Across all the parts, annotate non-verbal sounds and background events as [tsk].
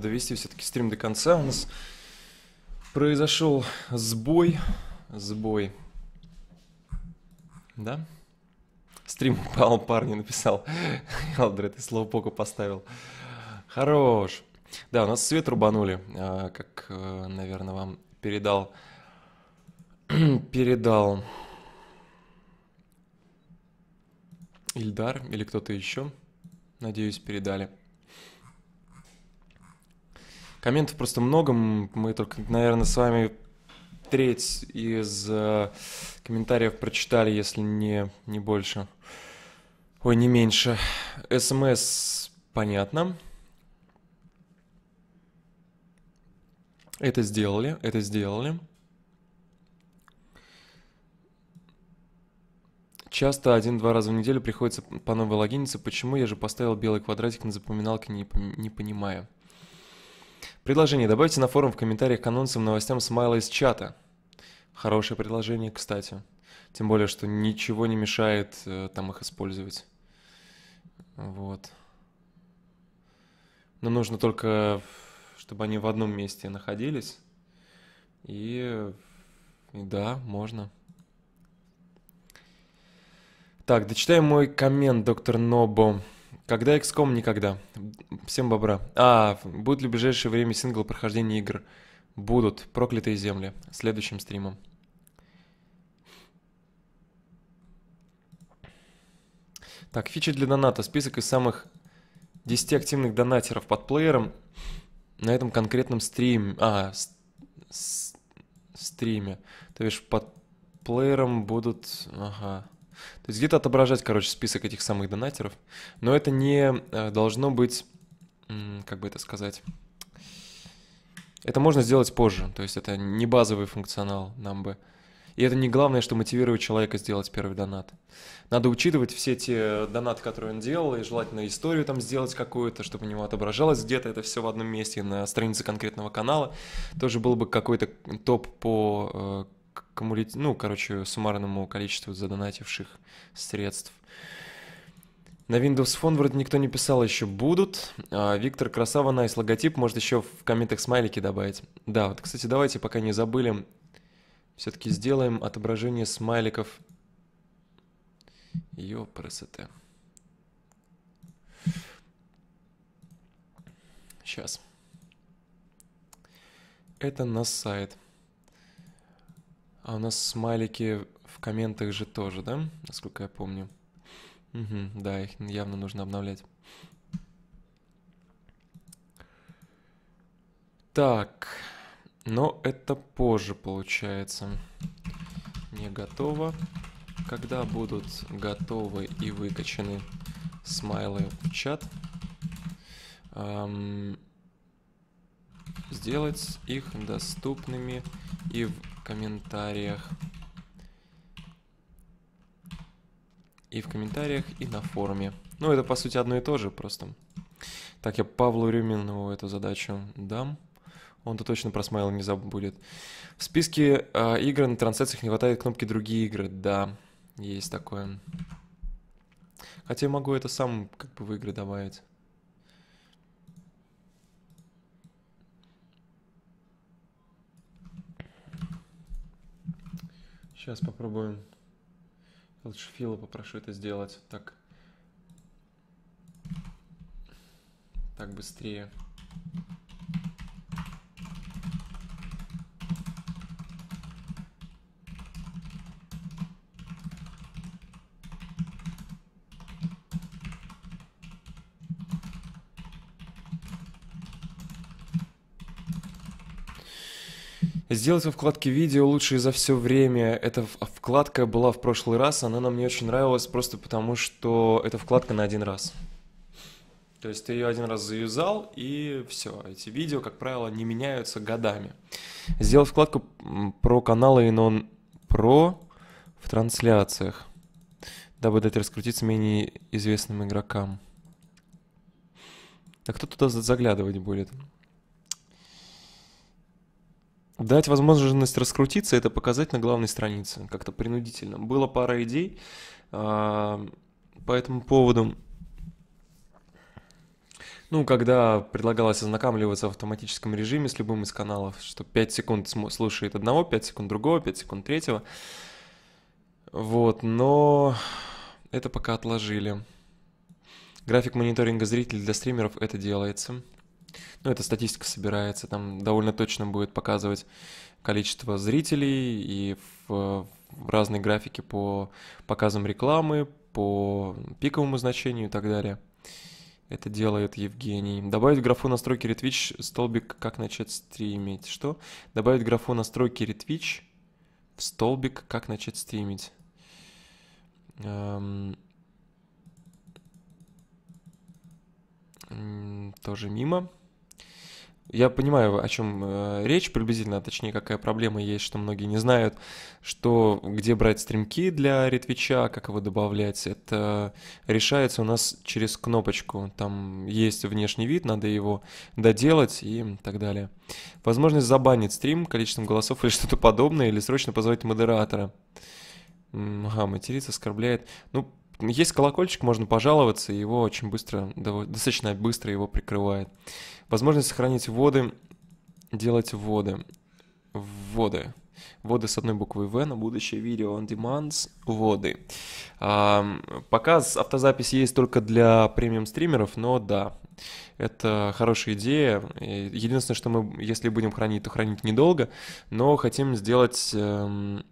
довести все-таки стрим до конца. У нас произошел сбой. Сбой. Да? Стрим упал, парни, написал. Алдре, ты слово поку поставил. Хорош. Да, у нас свет рубанули, а, как, э, наверное, вам передал. [clears throat] передал. Ильдар или кто-то еще. Надеюсь, передали. Комментов просто много. Мы только, наверное, с вами треть из э, комментариев прочитали, если не, не больше. Ой, не меньше. СМС понятно. Это сделали, это сделали. Часто один-два раза в неделю приходится по новой логиниться. Почему я же поставил белый квадратик на запоминалке, не, не понимаю. Предложение. Добавьте на форум в комментариях к анонсам новостям смайла из чата. Хорошее предложение, кстати. Тем более, что ничего не мешает э, там их использовать. Вот. Но нужно только, чтобы они в одном месте находились. И, и да, можно. Так, дочитаем мой коммент, доктор Нобо. Когда XCOM никогда. Всем бобра. А, будет ли в ближайшее время сингл прохождения игр? Будут. Проклятые земли. Следующим стримом. Так, фичи для доната. Список из самых 10 активных донатеров под плеером на этом конкретном стриме. А, с, с, стриме. То есть под плеером будут... Ага. То есть где-то отображать, короче, список этих самых донатеров, но это не э, должно быть, как бы это сказать, это можно сделать позже, то есть это не базовый функционал нам бы. И это не главное, что мотивирует человека сделать первый донат. Надо учитывать все те э, донаты, которые он делал, и желательно историю там сделать какую-то, чтобы у него отображалось где-то это все в одном месте на странице конкретного канала. Тоже был бы какой-то топ по э, кумулит... ну, короче, суммарному количеству задонативших средств. На Windows Phone вроде никто не писал, а еще будут. А, Виктор, красава, найс логотип. Может, еще в комментах смайлики добавить. Да, вот, кстати, давайте, пока не забыли, все-таки сделаем отображение смайликов. Ёпрст. Сейчас. Это на сайт. А у нас смайлики в комментах же тоже, да? Насколько я помню. Угу, да, их явно нужно обновлять. Так, но это позже получается. Не готово. Когда будут готовы и выкачаны смайлы в чат, эм, сделать их доступными и в комментариях. И в комментариях, и на форуме. Ну, это, по сути, одно и то же, просто. Так, я Павлу Рюминову эту задачу дам. Он-то точно про смайл не забудет. В списке э, игр на трансляциях не хватает кнопки «Другие игры». Да, есть такое. Хотя я могу это сам как бы в игры добавить. Сейчас попробуем. Я лучше Фила попрошу это сделать. Так. Так быстрее. Сделать во вкладке видео лучшие за все время. Эта вкладка была в прошлый раз, она нам не очень нравилась просто потому, что эта вкладка на один раз. То есть ты ее один раз заюзал, и все. Эти видео, как правило, не меняются годами. Сделать вкладку про каналы и нон про в трансляциях, дабы дать раскрутиться менее известным игрокам. А кто туда заглядывать будет? Дать возможность раскрутиться – это показать на главной странице, как-то принудительно. Было пара идей а, по этому поводу. Ну, когда предлагалось ознакомливаться в автоматическом режиме с любым из каналов, что 5 секунд слушает одного, 5 секунд другого, 5 секунд третьего. Вот, но это пока отложили. График мониторинга зрителей для стримеров это делается ну, эта статистика собирается, там довольно точно будет показывать количество зрителей и в, в разные графики по показам рекламы, по пиковому значению и так далее. Это делает Евгений. Добавить графу настройки ретвич, столбик, как начать стримить. Что? Добавить графу настройки ретвич в столбик, как начать стримить. Эм... Тоже мимо. Я понимаю, о чем э, речь приблизительно, а точнее, какая проблема есть, что многие не знают, что где брать стримки для ретвича, как его добавлять. Это решается у нас через кнопочку. Там есть внешний вид, надо его доделать и так далее. Возможность забанить стрим количеством голосов [laughs] или что-то подобное, или срочно позвать модератора. Ага, материться, оскорбляет. Ну, есть колокольчик, можно пожаловаться, его очень быстро, достаточно быстро его прикрывает. Возможность сохранить воды, делать воды. Воды. Воды с одной буквы В на будущее видео on demands воды. А, пока автозапись есть только для премиум стримеров, но да, это хорошая идея. Единственное, что мы, если будем хранить, то хранить недолго, но хотим сделать эм,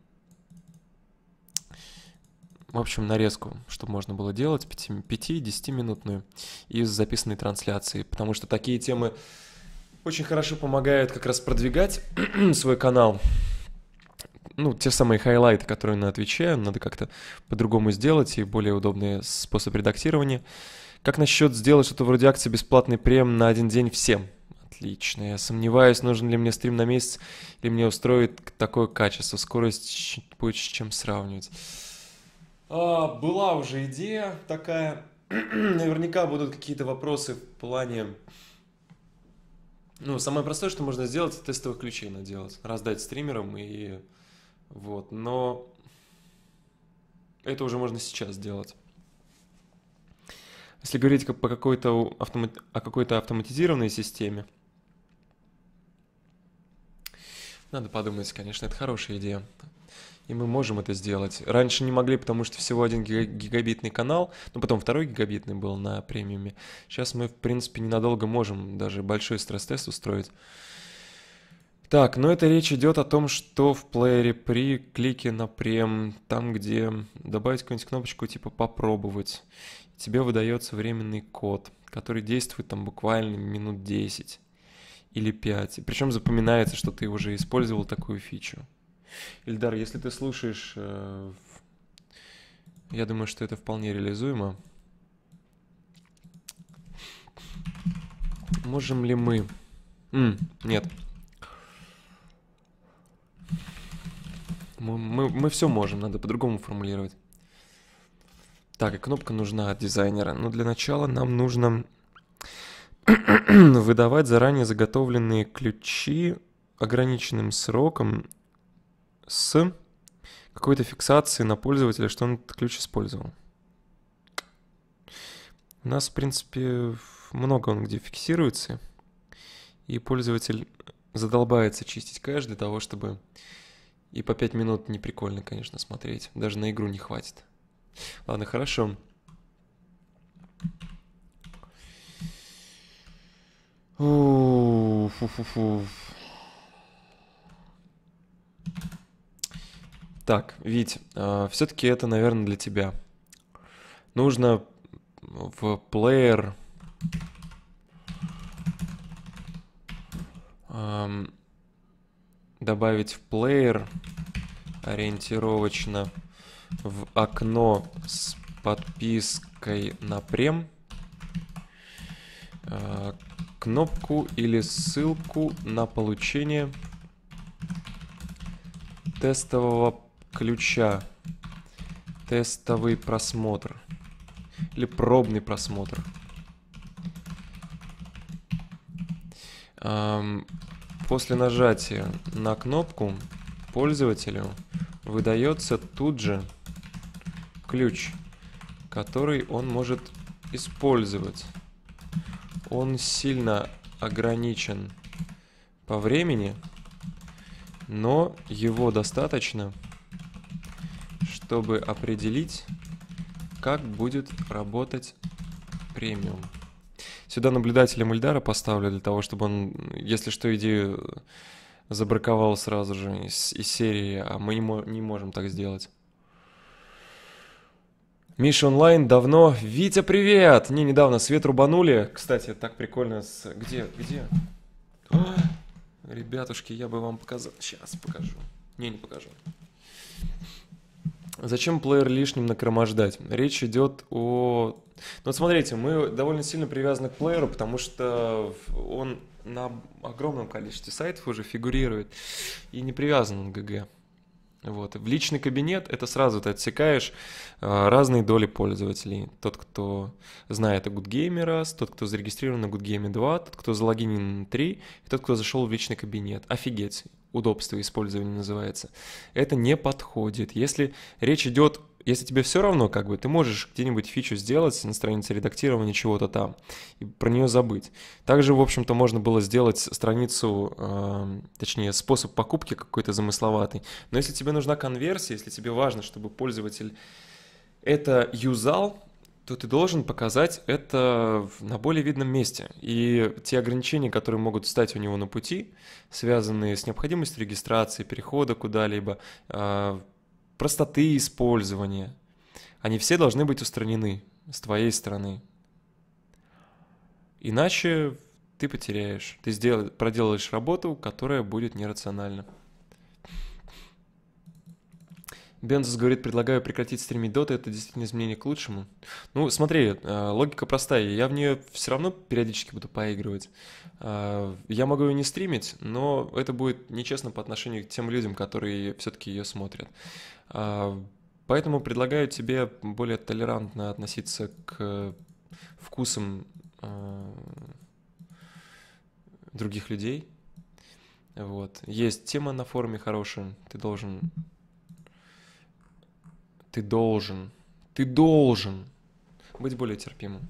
в общем, нарезку, чтобы можно было делать, 5-10-минутную из записанной трансляции, потому что такие темы очень хорошо помогают как раз продвигать [clears throat] свой канал. Ну, те самые хайлайты, которые на Твиче, надо как-то по-другому сделать и более удобный способ редактирования. Как насчет сделать что-то вроде акции «Бесплатный прем на один день всем»? Отлично. Я сомневаюсь, нужен ли мне стрим на месяц, или мне устроит такое качество. Скорость будет с чем сравнивать. А, была уже идея такая. [clears throat] Наверняка будут какие-то вопросы в плане... Ну, самое простое, что можно сделать, тестовых ключей наделать, раздать стримерам и вот. Но это уже можно сейчас сделать. Если говорить как по какой-то автомат... о какой-то автоматизированной системе, надо подумать, конечно, это хорошая идея и мы можем это сделать. Раньше не могли, потому что всего один гигабитный канал, но ну, потом второй гигабитный был на премиуме. Сейчас мы, в принципе, ненадолго можем даже большой стресс-тест устроить. Так, но ну это речь идет о том, что в плеере при клике на прем, там где добавить какую-нибудь кнопочку типа «попробовать», тебе выдается временный код, который действует там буквально минут 10 или 5. Причем запоминается, что ты уже использовал такую фичу. Ильдар, если ты слушаешь, э, я думаю, что это вполне реализуемо. Можем ли мы... М, нет. Мы, мы, мы все можем, надо по-другому формулировать. Так, и кнопка нужна от дизайнера. Но для начала нам нужно [clears throat] выдавать заранее заготовленные ключи ограниченным сроком с какой-то фиксацией на пользователя, что он этот ключ использовал. У нас, в принципе, много он где фиксируется, и пользователь задолбается чистить кэш для того, чтобы... И по 5 минут неприкольно конечно, смотреть. Даже на игру не хватит. Ладно, хорошо. Фу-фу-фу. Так, Вить, а, все-таки это, наверное, для тебя. Нужно в плеер добавить в плеер ориентировочно в окно с подпиской на прем а, кнопку или ссылку на получение тестового ключа. Тестовый просмотр. Или пробный просмотр. После нажатия на кнопку пользователю выдается тут же ключ, который он может использовать. Он сильно ограничен по времени, но его достаточно – чтобы определить, как будет работать премиум. Сюда наблюдателем Ильдара поставлю для того, чтобы он, если что, идею забраковал сразу же из, из серии, а мы не, мо не можем так сделать. Миша онлайн давно. Витя, привет! Не, недавно свет рубанули. Кстати, так прикольно с... Где? Где? О, а, ребятушки, я бы вам показал. Сейчас покажу. Не, не покажу. Зачем плеер лишним накромождать? Речь идет о... Ну, смотрите, мы довольно сильно привязаны к плееру, потому что он на огромном количестве сайтов уже фигурирует и не привязан к ГГ. Вот. В личный кабинет это сразу ты отсекаешь э, разные доли пользователей. Тот, кто знает о GoodGame раз, тот, кто зарегистрирован на GoodGame 2, тот, кто залогинен на 3, и тот, кто зашел в личный кабинет. Офигеть, удобство использования называется. Это не подходит. Если речь идет если тебе все равно, как бы, ты можешь где-нибудь фичу сделать на странице редактирования чего-то там и про нее забыть. Также, в общем-то, можно было сделать страницу, э, точнее, способ покупки какой-то замысловатый. Но если тебе нужна конверсия, если тебе важно, чтобы пользователь это юзал, то ты должен показать это на более видном месте. И те ограничения, которые могут стать у него на пути, связанные с необходимостью регистрации, перехода куда-либо, э, простоты использования. Они все должны быть устранены с твоей стороны. Иначе ты потеряешь. Ты сделаешь, проделаешь работу, которая будет нерациональна. Бензус говорит, предлагаю прекратить стримить доты, это действительно изменение к лучшему. Ну, смотри, э, логика простая, я в нее все равно периодически буду поигрывать. Э, я могу ее не стримить, но это будет нечестно по отношению к тем людям, которые все-таки ее смотрят. А, поэтому предлагаю тебе более толерантно относиться к вкусам а, других людей. Вот. Есть тема на форуме хорошая. Ты должен... Ты должен... Ты должен быть более терпимым.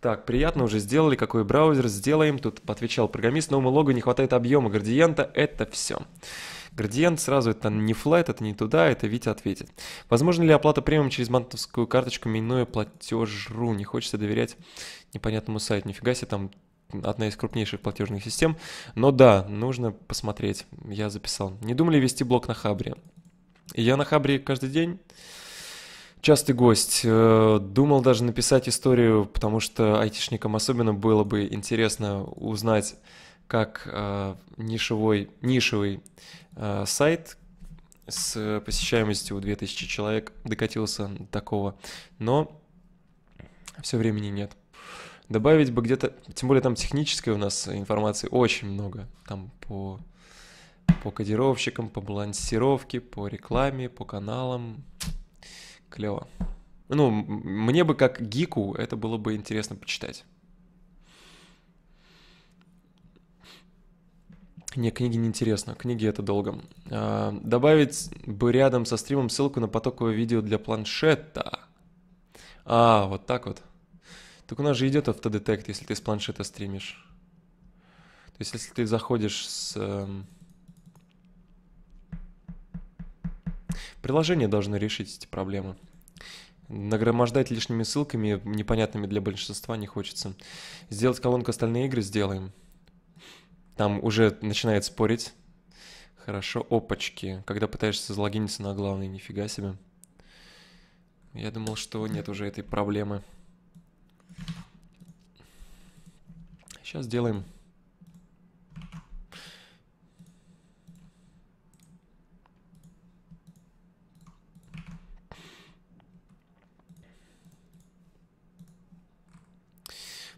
Так, приятно уже сделали, какой браузер сделаем, тут отвечал программист, новому логу не хватает объема градиента, это все. Градиент сразу это не флайт, это не туда, это Витя ответит. Возможно ли оплата премиум через банковскую карточку, минуя платеж.ру? Не хочется доверять непонятному сайту. Нифига себе, там одна из крупнейших платежных систем. Но да, нужно посмотреть. Я записал. Не думали вести блог на Хабре? Я на Хабре каждый день. Частый гость. Э, думал даже написать историю, потому что айтишникам особенно было бы интересно узнать как э, нишевой, нишевый э, сайт с посещаемостью 2000 человек докатился до такого, но все времени нет. Добавить бы где-то, тем более там технической у нас информации очень много, там по, по кодировщикам, по балансировке, по рекламе, по каналам, клево. Ну, мне бы как гику это было бы интересно почитать. Не, книги неинтересно, книги это долго. А, добавить бы рядом со стримом ссылку на потоковое видео для планшета. А, вот так вот. Так у нас же идет автодетект, если ты с планшета стримишь. То есть, если ты заходишь с... Эм, приложение должны решить эти проблемы. Нагромождать лишними ссылками, непонятными для большинства, не хочется. Сделать колонку остальные игры сделаем. Там уже начинает спорить. Хорошо, опачки. Когда пытаешься залогиниться на главный, нифига себе. Я думал, что нет уже этой проблемы. Сейчас сделаем.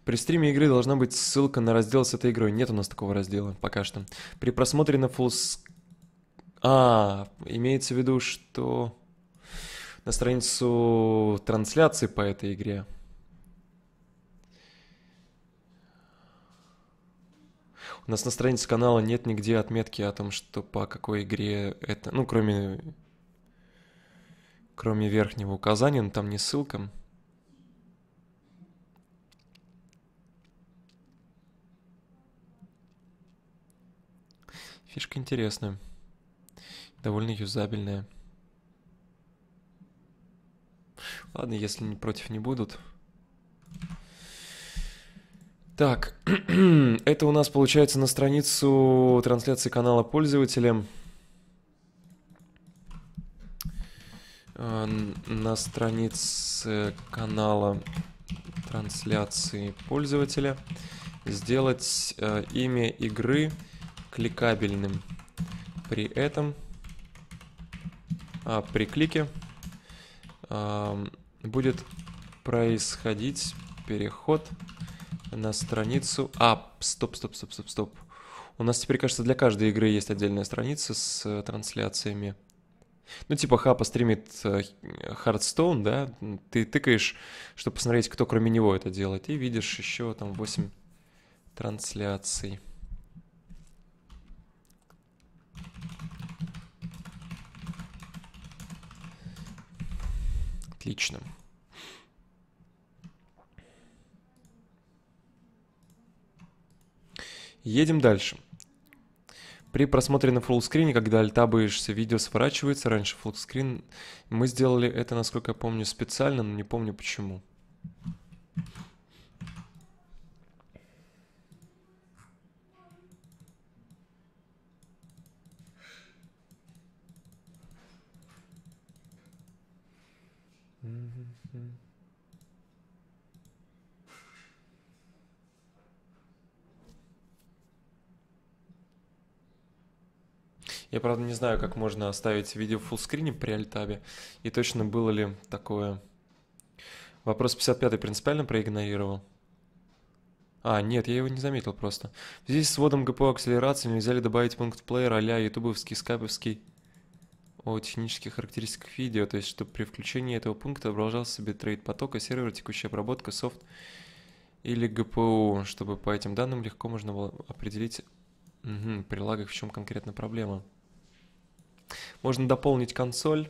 При стриме игры должна быть ссылка на раздел с этой игрой. Нет у нас такого раздела пока что. При просмотре на full... А, имеется в виду, что на страницу трансляции по этой игре. У нас на странице канала нет нигде отметки о том, что по какой игре это... Ну, кроме... Кроме верхнего указания, но там не ссылка. Фишка интересная. Довольно юзабельная. Ладно, если не против не будут. Так, [clears throat] это у нас получается на страницу трансляции канала пользователя. Э, на странице канала трансляции пользователя сделать э, имя игры кликабельным. При этом а, при клике а, будет происходить переход на страницу... А, стоп, стоп, стоп, стоп, стоп. У нас теперь, кажется, для каждой игры есть отдельная страница с э, трансляциями. Ну, типа Хапа стримит Хардстоун, э, да? Ты тыкаешь, чтобы посмотреть, кто кроме него это делает, и видишь еще там 8 трансляций. Отлично. Едем дальше. При просмотре на фуллскрине, когда альта боишься, видео сворачивается. Раньше фуллскрин. Мы сделали это, насколько я помню, специально, но не помню почему. Я, правда, не знаю, как можно оставить видео в фуллскрине при альтабе, и точно было ли такое. Вопрос 55 принципиально проигнорировал. А, нет, я его не заметил просто. Здесь с вводом ГПО акселерации нельзя ли добавить пункт "Плеер а-ля ютубовский скайповский о технических характеристиках видео, то есть, чтобы при включении этого пункта отображался битрейт потока, сервер, текущая обработка, софт или ГПУ, чтобы по этим данным легко можно было определить угу, при в чем конкретно проблема. Можно дополнить консоль,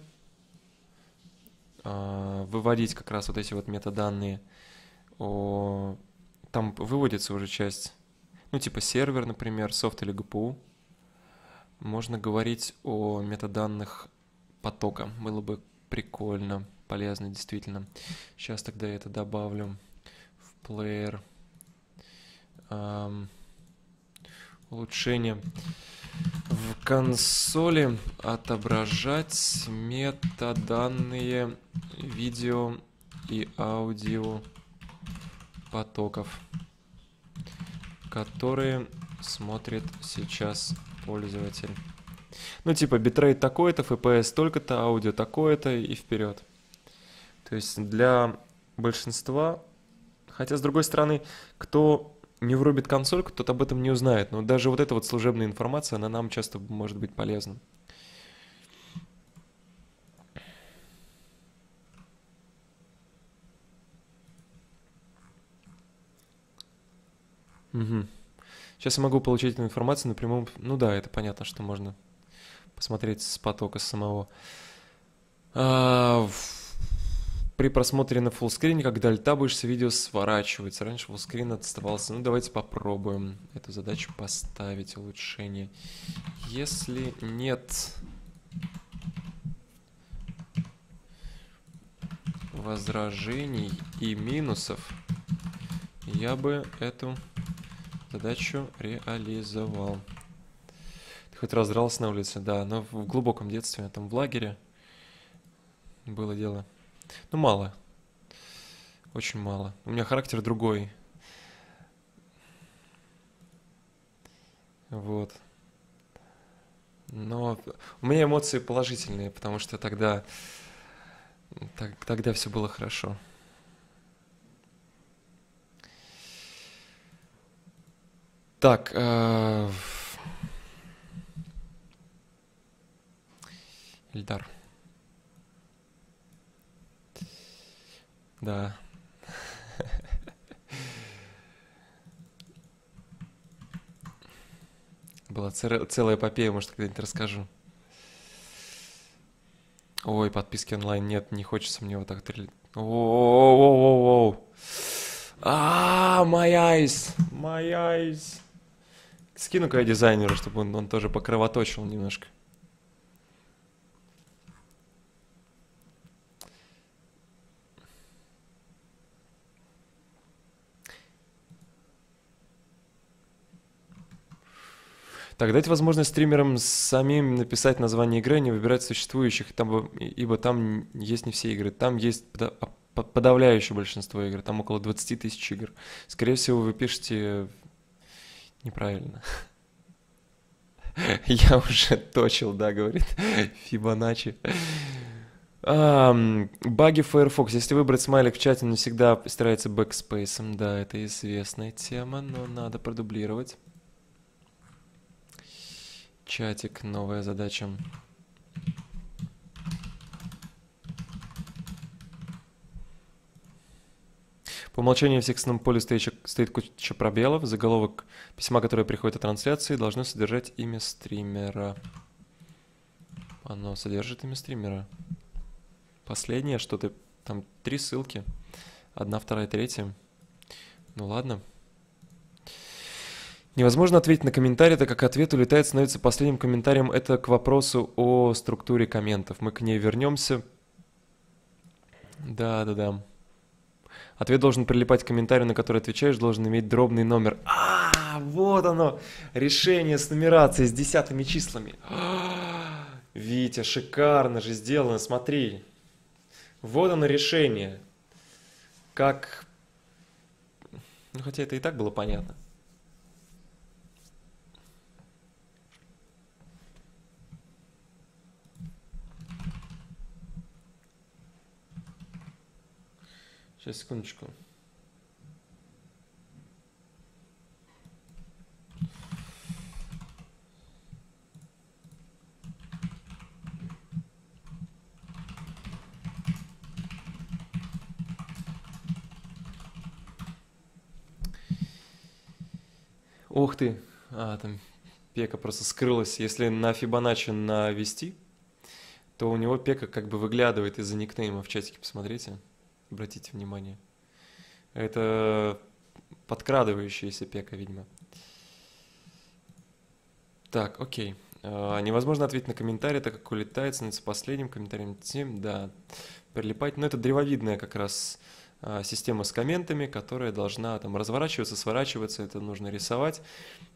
а, выводить как раз вот эти вот метаданные. там выводится уже часть, ну типа сервер, например, софт или GPU. Можно говорить о метаданных потока. Было бы прикольно, полезно действительно. Сейчас тогда я это добавлю в плеер. Um, улучшения в консоли отображать метаданные видео и аудио потоков, которые смотрит сейчас пользователь. Ну, типа, битрейт такой-то, FPS только то аудио такое-то и вперед. То есть для большинства, хотя с другой стороны, кто не врубит консольку, тот об этом не узнает. Но даже вот эта вот служебная информация, она нам часто может быть полезна. Угу. Сейчас я могу получить эту информацию напрямую. Ну да, это понятно, что можно посмотреть с потока самого. А, при просмотре на фуллскрине, когда альтабуешься, видео сворачивается. Раньше фуллскрин отставался. Ну, давайте попробуем эту задачу поставить, улучшение. Если нет возражений и минусов, я бы эту задачу реализовал. Ты хоть раздрался на улице? Да, но в глубоком детстве, там в лагере было дело. Ну, мало. Очень мало. У меня характер другой. Вот. Но у меня эмоции положительные, потому что тогда, так, тогда все было хорошо. Так. Э... Да. Была целая эпопея, может, когда-нибудь расскажу. Ой, подписки онлайн нет, не хочется мне вот так трелить. Оу, а, my eyes, my eyes. Скину-ка я дизайнеру, чтобы он, он тоже покровоточил немножко. Так, дайте возможность стримерам самим написать название игры, не выбирать существующих, там, ибо там есть не все игры. Там есть а, подавляющее большинство игр, там около 20 тысяч игр. Скорее всего, вы пишете неправильно. [laughs] Я уже точил, да, говорит Фибоначчи. Um, баги в Firefox. Если выбрать смайлик в чате, он не всегда стирается бэкспейсом. Да, это известная тема, но надо продублировать. Чатик, новая задача. По умолчанию в текстовом поле стоит, стоит куча пробелов. Заголовок письма, которое приходит от трансляции, должно содержать имя стримера. Оно содержит имя стримера. Последнее, что то Там три ссылки. Одна, вторая, третья. Ну ладно. Невозможно ответить на комментарий, так как ответ улетает, становится последним комментарием. Это к вопросу о структуре комментов. Мы к ней вернемся. Да, да, да. Ответ должен прилипать к комментарию, на который отвечаешь, должен иметь дробный номер. А, вот оно! Решение с нумерацией, с десятыми числами. А, Витя, шикарно же сделано, смотри. Вот оно решение. Как... Ну, хотя это и так было понятно. Сейчас, секундочку. Ух ты, а, там пека просто скрылась. Если на Фибоначчи навести, то у него пека как бы выглядывает из-за никнейма в чатике, посмотрите обратите внимание. Это подкрадывающаяся пека, видимо. Так, окей. Э, невозможно ответить на комментарий, так как улетает, становится последним комментарием тем, да, прилипать. Но это древовидная как раз э, система с комментами, которая должна там разворачиваться, сворачиваться, это нужно рисовать.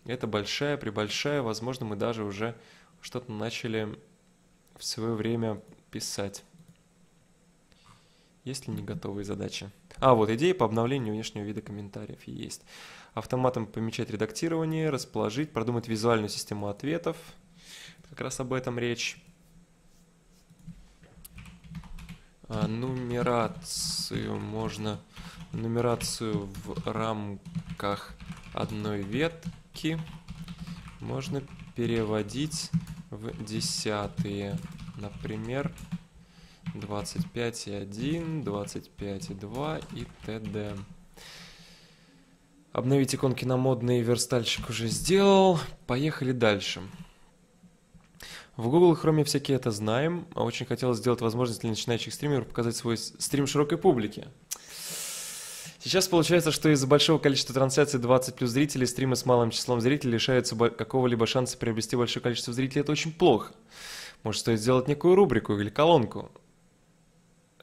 Это большая, прибольшая, возможно, мы даже уже что-то начали в свое время писать. Есть ли не готовые задачи? А, вот идеи по обновлению внешнего вида комментариев есть. Автоматом помечать редактирование, расположить, продумать визуальную систему ответов. Как раз об этом речь. А, нумерацию можно... Нумерацию в рамках одной ветки можно переводить в десятые. Например, 25,1, 25,2 и т.д. Обновить иконки на модный верстальщик уже сделал. Поехали дальше. В Google Chrome всякие это знаем. А очень хотелось сделать возможность для начинающих стримеров показать свой стрим широкой публике. Сейчас получается, что из-за большого количества трансляций 20 плюс зрителей стримы с малым числом зрителей лишаются какого-либо шанса приобрести большое количество зрителей. Это очень плохо. Может, стоит сделать некую рубрику или колонку,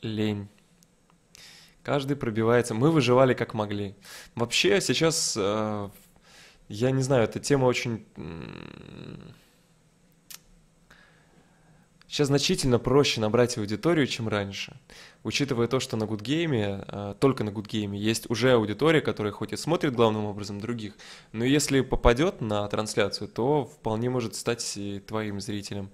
лень. Каждый пробивается. Мы выживали как могли. Вообще сейчас, э, я не знаю, эта тема очень... Сейчас значительно проще набрать аудиторию, чем раньше. Учитывая то, что на Good Гудгейме, э, только на Good Game есть уже аудитория, которая хоть и смотрит главным образом других, но если попадет на трансляцию, то вполне может стать и твоим зрителем.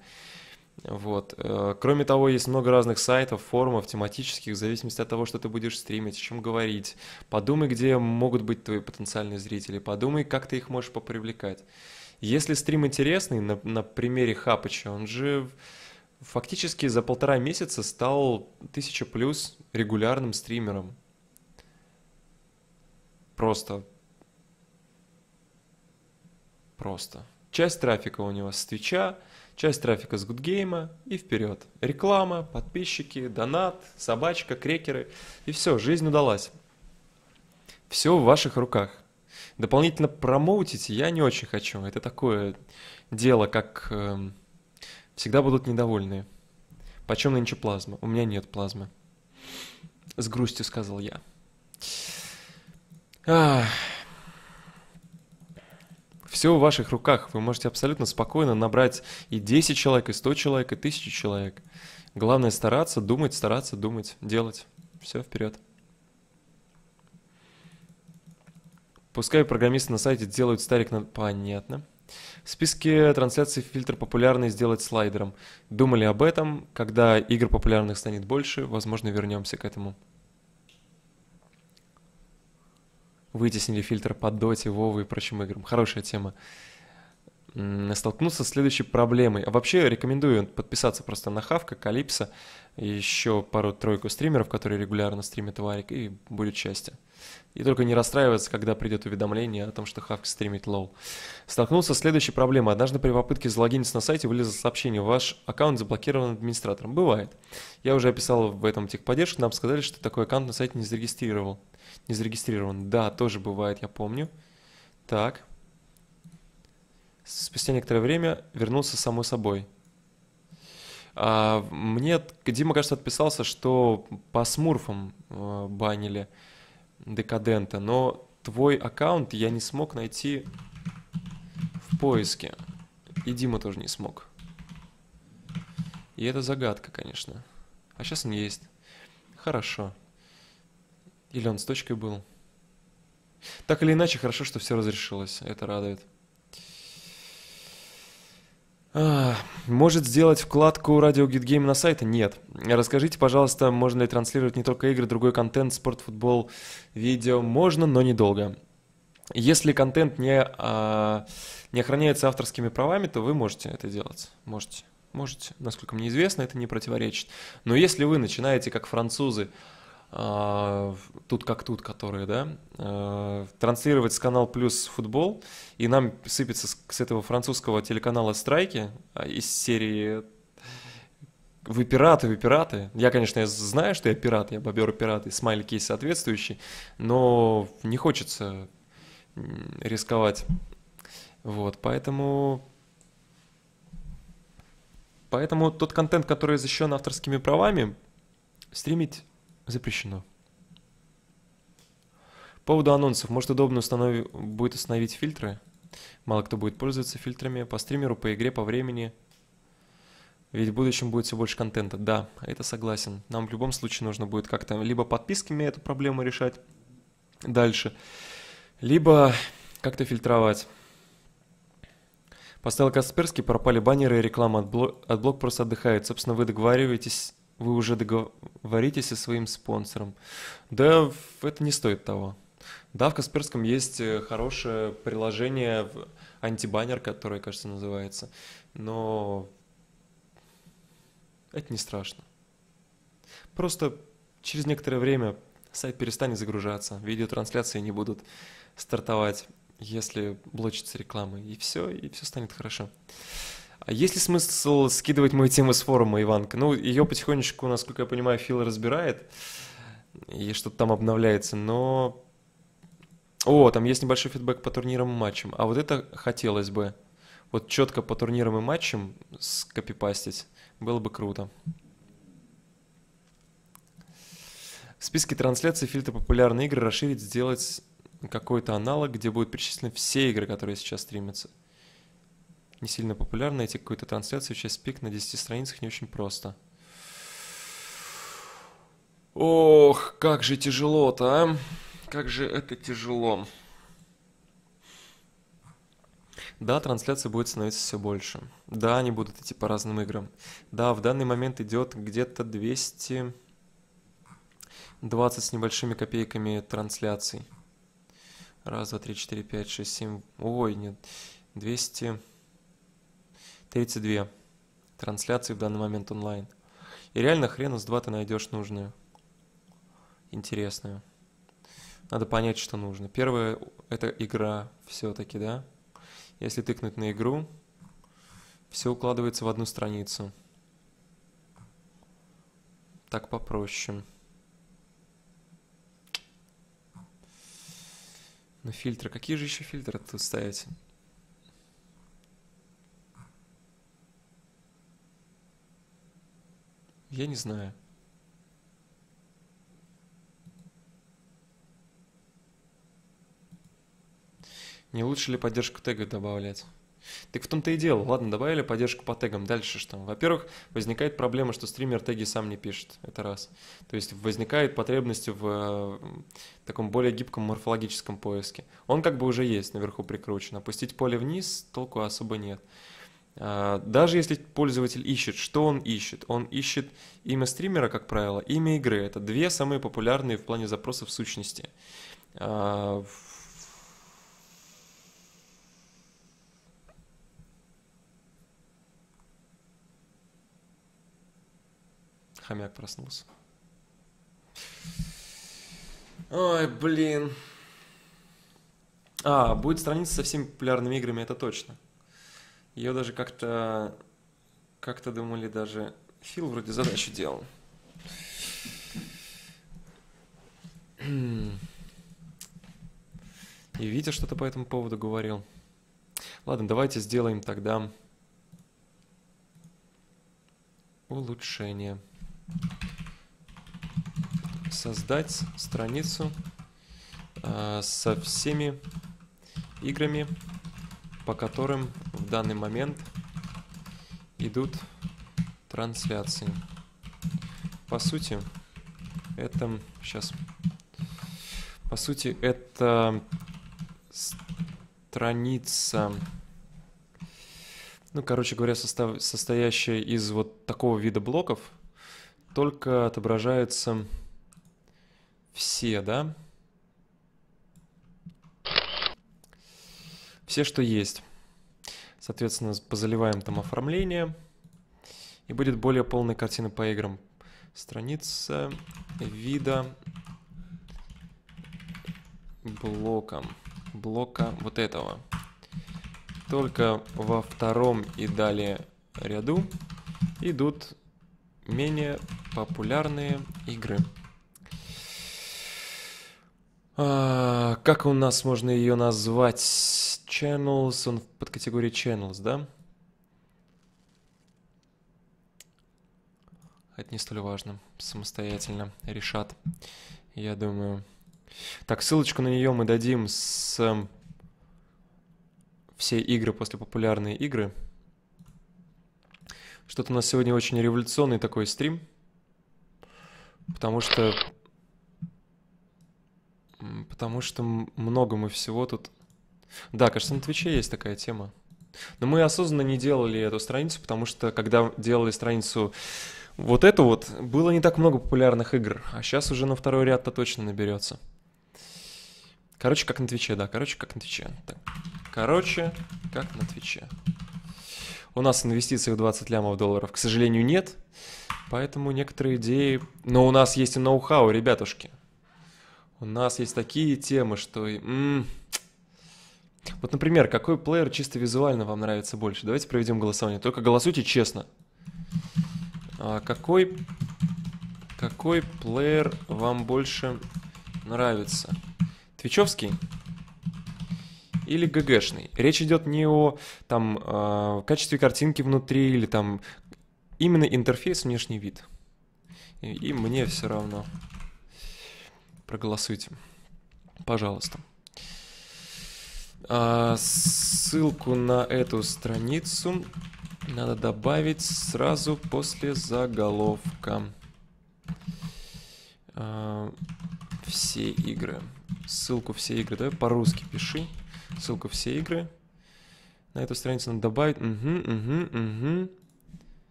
Вот. Э, кроме того, есть много разных сайтов, форумов тематических, в зависимости от того, что ты будешь стримить, о чем говорить. Подумай, где могут быть твои потенциальные зрители, подумай, как ты их можешь попривлекать. Если стрим интересный, на, на примере Хапыча, он же фактически за полтора месяца стал тысяча плюс регулярным стримером. Просто. Просто. Часть трафика у него с Твича, Часть трафика с Гудгейма и вперед. Реклама, подписчики, донат, собачка, крекеры. И все, жизнь удалась. Все в ваших руках. Дополнительно промоутить я не очень хочу. Это такое дело, как э, всегда будут недовольны. Почем нынче плазма? У меня нет плазмы. С грустью сказал я. Ах. Все в ваших руках. Вы можете абсолютно спокойно набрать и 10 человек, и 100 человек, и 1000 человек. Главное стараться, думать, стараться, думать, делать. Все, вперед. Пускай программисты на сайте делают старик на... Понятно. В списке трансляций фильтр популярный сделать слайдером. Думали об этом. Когда игр популярных станет больше, возможно, вернемся к этому. вытеснили фильтр по доте, вовы и прочим играм. Хорошая тема. Столкнуться с следующей проблемой. А вообще рекомендую подписаться просто на Хавка, Калипсо, еще пару-тройку стримеров, которые регулярно стримят Варик, и будет счастье. И только не расстраиваться, когда придет уведомление о том, что Хавк стримит лол Столкнулся с следующей проблемой. Однажды при попытке залогиниться на сайте вылезло сообщение «Ваш аккаунт заблокирован администратором». Бывает. Я уже описал в этом техподдержку, нам сказали, что такой аккаунт на сайте не зарегистрировал не зарегистрирован. Да, тоже бывает, я помню. Так. Спустя некоторое время вернулся самой собой. А, мне Дима, кажется, отписался, что по смурфам э, банили декадента, но твой аккаунт я не смог найти в поиске. И Дима тоже не смог. И это загадка, конечно. А сейчас он есть. Хорошо. Или он с точкой был. Так или иначе, хорошо, что все разрешилось. Это радует. А, может сделать вкладку радио Гитгейм на сайте? Нет. Расскажите, пожалуйста, можно ли транслировать не только игры, другой контент, спорт, футбол, видео? Можно, но недолго. Если контент не, а, не охраняется авторскими правами, то вы можете это делать. Можете. Можете. Насколько мне известно, это не противоречит. Но если вы начинаете, как французы, а, тут как тут, которые, да, а, транслировать с канал Плюс футбол, и нам сыпется с этого французского телеканала «Страйки» а, из серии вы пираты, вы пираты. Я, конечно, я знаю, что я пират, я бобер пират, и смайлик есть соответствующий, но не хочется рисковать. Вот, поэтому... Поэтому тот контент, который защищен авторскими правами, стримить Запрещено. По поводу анонсов. Может, удобно установ... будет установить фильтры? Мало кто будет пользоваться фильтрами по стримеру, по игре, по времени. Ведь в будущем будет все больше контента. Да, это согласен. Нам в любом случае нужно будет как-то либо подписками эту проблему решать дальше, либо как-то фильтровать. Поставил Касперский, пропали баннеры и реклама. от отблок просто отдыхает. Собственно, вы договариваетесь вы уже договоритесь со своим спонсором. Да, это не стоит того. Да, в Касперском есть э, хорошее приложение антибаннер, которое, кажется, называется. Но это не страшно. Просто через некоторое время сайт перестанет загружаться, видеотрансляции не будут стартовать, если блочится реклама. И все, и все станет хорошо. А есть ли смысл скидывать мою тему с форума, Иванка? Ну, ее потихонечку, насколько я понимаю, Фил разбирает и что-то там обновляется, но... О, там есть небольшой фидбэк по турнирам и матчам. А вот это хотелось бы. Вот четко по турнирам и матчам скопипастить. Было бы круто. В списке трансляций фильтр популярные игры расширить, сделать какой-то аналог, где будут перечислены все игры, которые сейчас стримятся не сильно популярно, найти какую-то трансляцию, сейчас пик на 10 страницах не очень просто. Ох, как же тяжело-то, а? Как же это тяжело. Да, трансляции будет становиться все больше. Да, они будут идти по разным играм. Да, в данный момент идет где-то 200... 20 с небольшими копейками трансляций. Раз, два, три, четыре, пять, шесть, семь... Ой, нет. 200... 32 трансляции в данный момент онлайн. И реально хрен с два ты найдешь нужную, интересную. Надо понять, что нужно. Первое – это игра все-таки, да? Если тыкнуть на игру, все укладывается в одну страницу. Так попроще. Ну, фильтры. Какие же еще фильтры тут ставить? Я не знаю. Не лучше ли поддержку тега добавлять? Так в том-то и дело. Ладно, добавили поддержку по тегам. Дальше что? Во-первых, возникает проблема, что стример теги сам не пишет. Это раз. То есть возникает потребность в таком более гибком морфологическом поиске. Он как бы уже есть, наверху прикручен. Опустить поле вниз толку особо нет. А, даже если пользователь ищет, что он ищет? Он ищет имя стримера, как правило, имя игры. Это две самые популярные в плане запросов сущности. А, хомяк проснулся. Ой, блин. А, будет страница со всеми популярными играми, это точно. Ее даже как-то, как-то думали даже, Фил вроде задачу делал. И Витя что-то по этому поводу говорил. Ладно, давайте сделаем тогда улучшение. Создать страницу э, со всеми играми по которым в данный момент идут трансляции. По сути, это сейчас. По сути, это страница, ну, короче говоря, состав, состоящая из вот такого вида блоков, только отображаются все, да? все, что есть. Соответственно, позаливаем там оформление, и будет более полная картина по играм. Страница вида блока, блока вот этого. Только во втором и далее ряду идут менее популярные игры. А, как у нас можно ее назвать? Channels, он в подкатегории Channels, да? А это не столь важно. Самостоятельно решат, я думаю. Так, ссылочку на нее мы дадим с э, все игры после популярные игры. Что-то у нас сегодня очень революционный такой стрим. Потому что Потому что много мы всего тут... Да, кажется, на Твиче есть такая тема. Но мы осознанно не делали эту страницу, потому что когда делали страницу вот эту вот, было не так много популярных игр. А сейчас уже на второй ряд-то точно наберется. Короче, как на Твиче, да, короче, как на Твиче. Так. Короче, как на Твиче. У нас инвестиций в 20 лямов долларов, к сожалению, нет. Поэтому некоторые идеи... Но у нас есть и ноу-хау, ребятушки у нас есть такие темы, что... М-м... [tsk] Вот, например, какой плеер чисто визуально вам нравится больше? Давайте проведем голосование. Только голосуйте честно. А какой, какой плеер вам больше нравится? Твичевский? или ГГшный. Речь идет не о там э, качестве картинки внутри или там именно интерфейс, внешний вид. И, и мне все равно проголосуйте, пожалуйста. А, ссылку на эту страницу надо добавить сразу после заголовка. А, все игры. Ссылку все игры. Давай по-русски пиши. Ссылку все игры. На эту страницу надо добавить. Угу, угу, угу.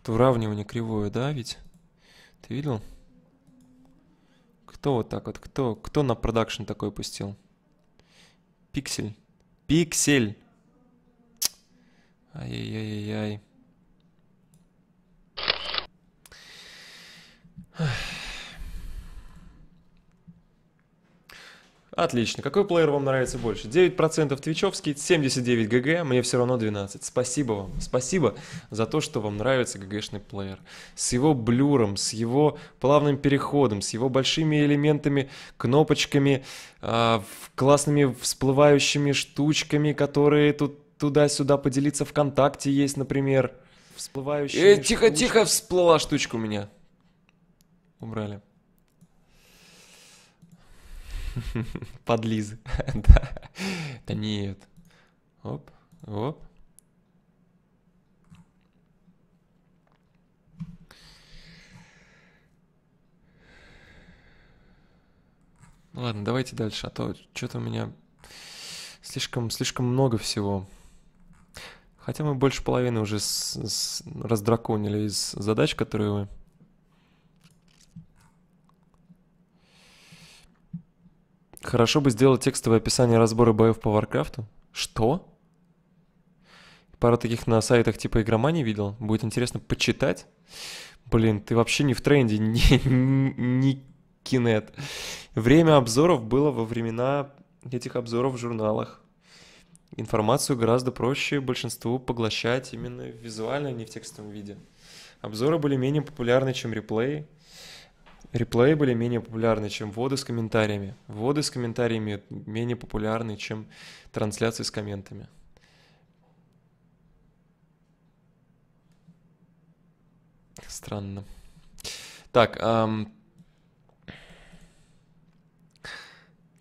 Это уравнивание кривое, да, ведь? Ты видел? Кто вот так вот? Кто, кто на продакшн такой пустил? Пиксель. Пиксель! Ай-яй-яй-яй. Отлично. Какой плеер вам нравится больше? 9% твичевский, 79 ГГ, мне все равно 12. Спасибо вам. Спасибо за то, что вам нравится ГГшный плеер. С его блюром, с его плавным переходом, с его большими элементами, кнопочками, э, классными всплывающими штучками, которые тут туда-сюда поделиться ВКонтакте есть, например. Всплывающие. Тихо-тихо э, тихо всплыла штучка у меня. Убрали. [laughs] Подлизы. [laughs] да. да нет. Оп, оп. Ну ладно, давайте дальше, а то что-то у меня слишком, слишком много всего. Хотя мы больше половины уже с, с, раздраконили из задач, которые вы Хорошо бы сделать текстовое описание разбора боев по Варкрафту. Что? Пару таких на сайтах типа игромании видел. Будет интересно почитать. Блин, ты вообще не в тренде, [laughs] не, не кинет. Время обзоров было во времена этих обзоров в журналах. Информацию гораздо проще большинству поглощать именно визуально, а не в текстовом виде. Обзоры были менее популярны, чем реплеи. Реплеи были менее популярны, чем воды с комментариями. Воды с комментариями менее популярны, чем трансляции с комментами. Странно. Так, эм...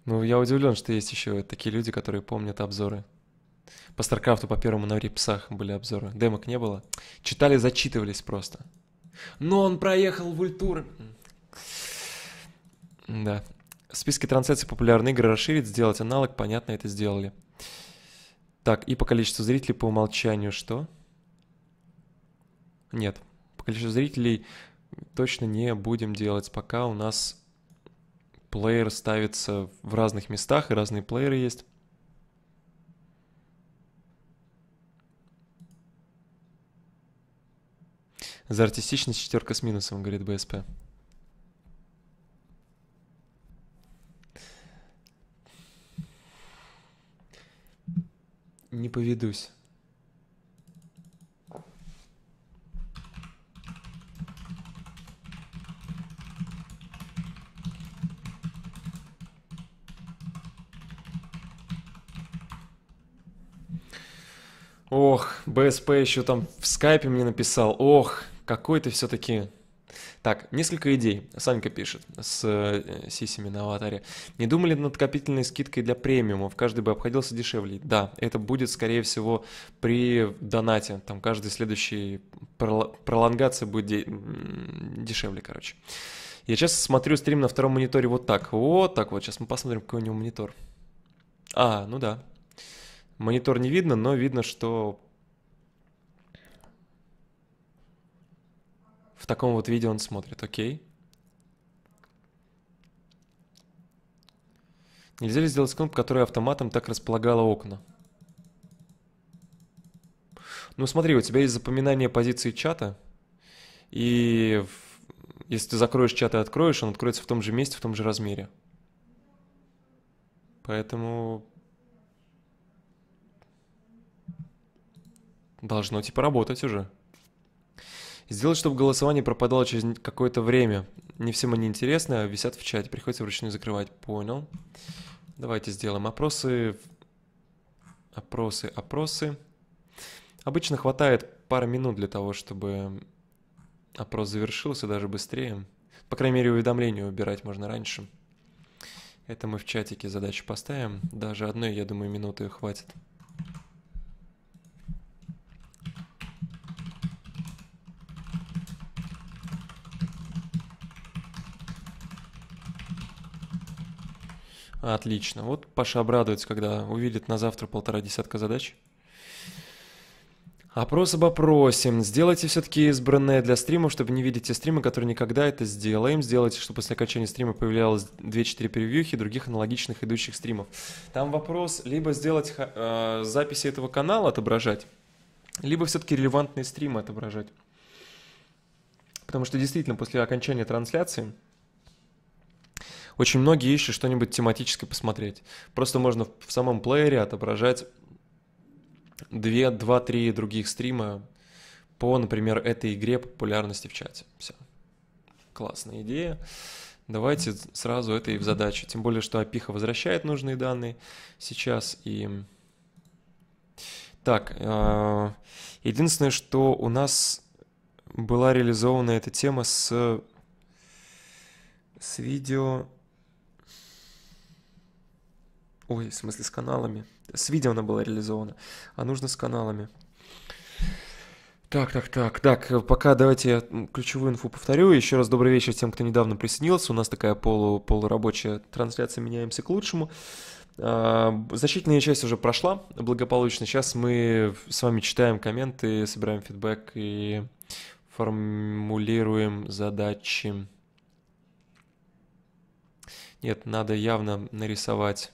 ну я удивлен, что есть еще такие люди, которые помнят обзоры. По Старкрафту по первому на репсах были обзоры. Демок не было. Читали, зачитывались просто. Но он проехал в ультур. Да. Списки трансляций популярной игры расширить, сделать аналог, понятно, это сделали. Так, и по количеству зрителей по умолчанию что? Нет, по количеству зрителей точно не будем делать, пока у нас плеер ставится в разных местах и разные плееры есть. За артистичность четверка с минусом, говорит БСП. не поведусь. Ох, БСП еще там в скайпе мне написал. Ох, какой ты все-таки так, несколько идей. Санька пишет с э, сисями на аватаре. Не думали над копительной скидкой для премиумов? Каждый бы обходился дешевле. Да, это будет, скорее всего, при донате. Там каждый следующий пролонгация будет де... дешевле, короче. Я сейчас смотрю стрим на втором мониторе вот так. Вот так вот. Сейчас мы посмотрим, какой у него монитор. А, ну да. Монитор не видно, но видно, что таком вот виде он смотрит, окей. Нельзя ли сделать кнопку, которая автоматом так располагала окна? Ну смотри, у тебя есть запоминание позиции чата, и если ты закроешь чат и откроешь, он откроется в том же месте, в том же размере. Поэтому должно типа работать уже. Сделать, чтобы голосование пропадало через какое-то время. Не всем они интересны, а висят в чате, приходится вручную закрывать. Понял. Давайте сделаем опросы. Опросы, опросы. Обычно хватает пары минут для того, чтобы опрос завершился, даже быстрее. По крайней мере, уведомления убирать можно раньше. Это мы в чатике задачу поставим. Даже одной, я думаю, минуты хватит. Отлично. Вот Паша обрадуется, когда увидит на завтра полтора десятка задач. Опрос об опросе. Сделайте все-таки избранное для стримов, чтобы не видеть те стримы, которые никогда это сделаем. Сделайте, чтобы после окончания стрима появлялось 2-4 превьюхи других аналогичных идущих стримов. Там вопрос, либо сделать э, записи этого канала отображать, либо все-таки релевантные стримы отображать. Потому что действительно после окончания трансляции очень многие ищут что-нибудь тематически посмотреть. Просто можно в самом плеере отображать 2-3 других стрима по, например, этой игре популярности в чате. Все. Классная идея. Давайте сразу это и в задачу. Тем более, что опиха возвращает нужные данные сейчас. И так, э, единственное, что у нас была реализована эта тема с, с видео Ой, в смысле, с каналами. С видео она была реализована, а нужно с каналами. Так, так, так, так, э, пока давайте я ключевую инфу повторю. Еще раз добрый вечер тем, кто недавно присоединился. У нас такая полу, полурабочая трансляция «Меняемся к лучшему». А, Защитная часть уже прошла благополучно. Сейчас мы с вами читаем комменты, собираем фидбэк и формулируем задачи. Нет, надо явно нарисовать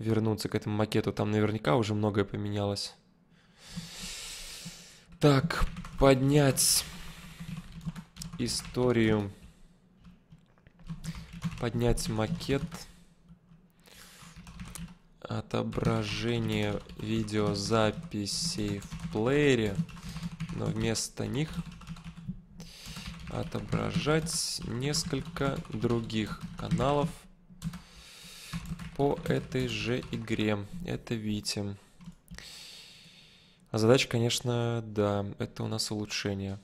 вернуться к этому макету. Там наверняка уже многое поменялось. Так, поднять историю. Поднять макет. Отображение видеозаписей в плеере. Но вместо них отображать несколько других каналов – по этой же игре. Это видим. А задача, конечно, да, это у нас улучшение.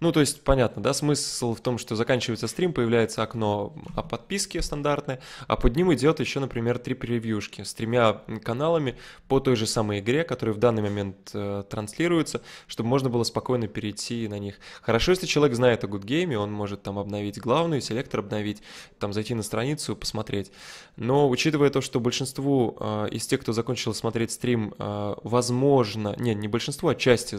Ну, то есть, понятно, да, смысл в том, что заканчивается стрим, появляется окно о подписке стандартное, а под ним идет еще, например, три превьюшки с тремя каналами по той же самой игре, которая в данный момент э, транслируются, чтобы можно было спокойно перейти на них. Хорошо, если человек знает о Good гудгейме, он может там обновить главную, селектор обновить, там зайти на страницу, посмотреть. Но учитывая то, что большинству э, из тех, кто закончил смотреть стрим, э, возможно, не, не большинство, а части,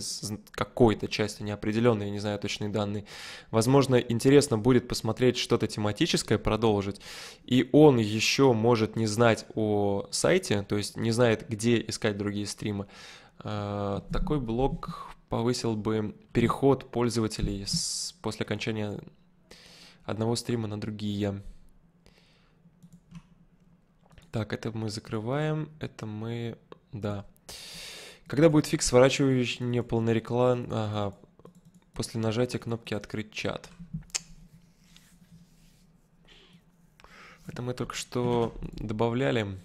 какой-то части, неопределенной, не знаю, знаю точные данные. Возможно, интересно будет посмотреть что-то тематическое, продолжить. И он еще может не знать о сайте, то есть не знает, где искать другие стримы. А, такой блок повысил бы переход пользователей с, после окончания одного стрима на другие. Так, это мы закрываем, это мы... Да. Когда будет фикс сворачивающий полной рекламы... Ага, после нажатия кнопки «Открыть чат». Это мы только что добавляли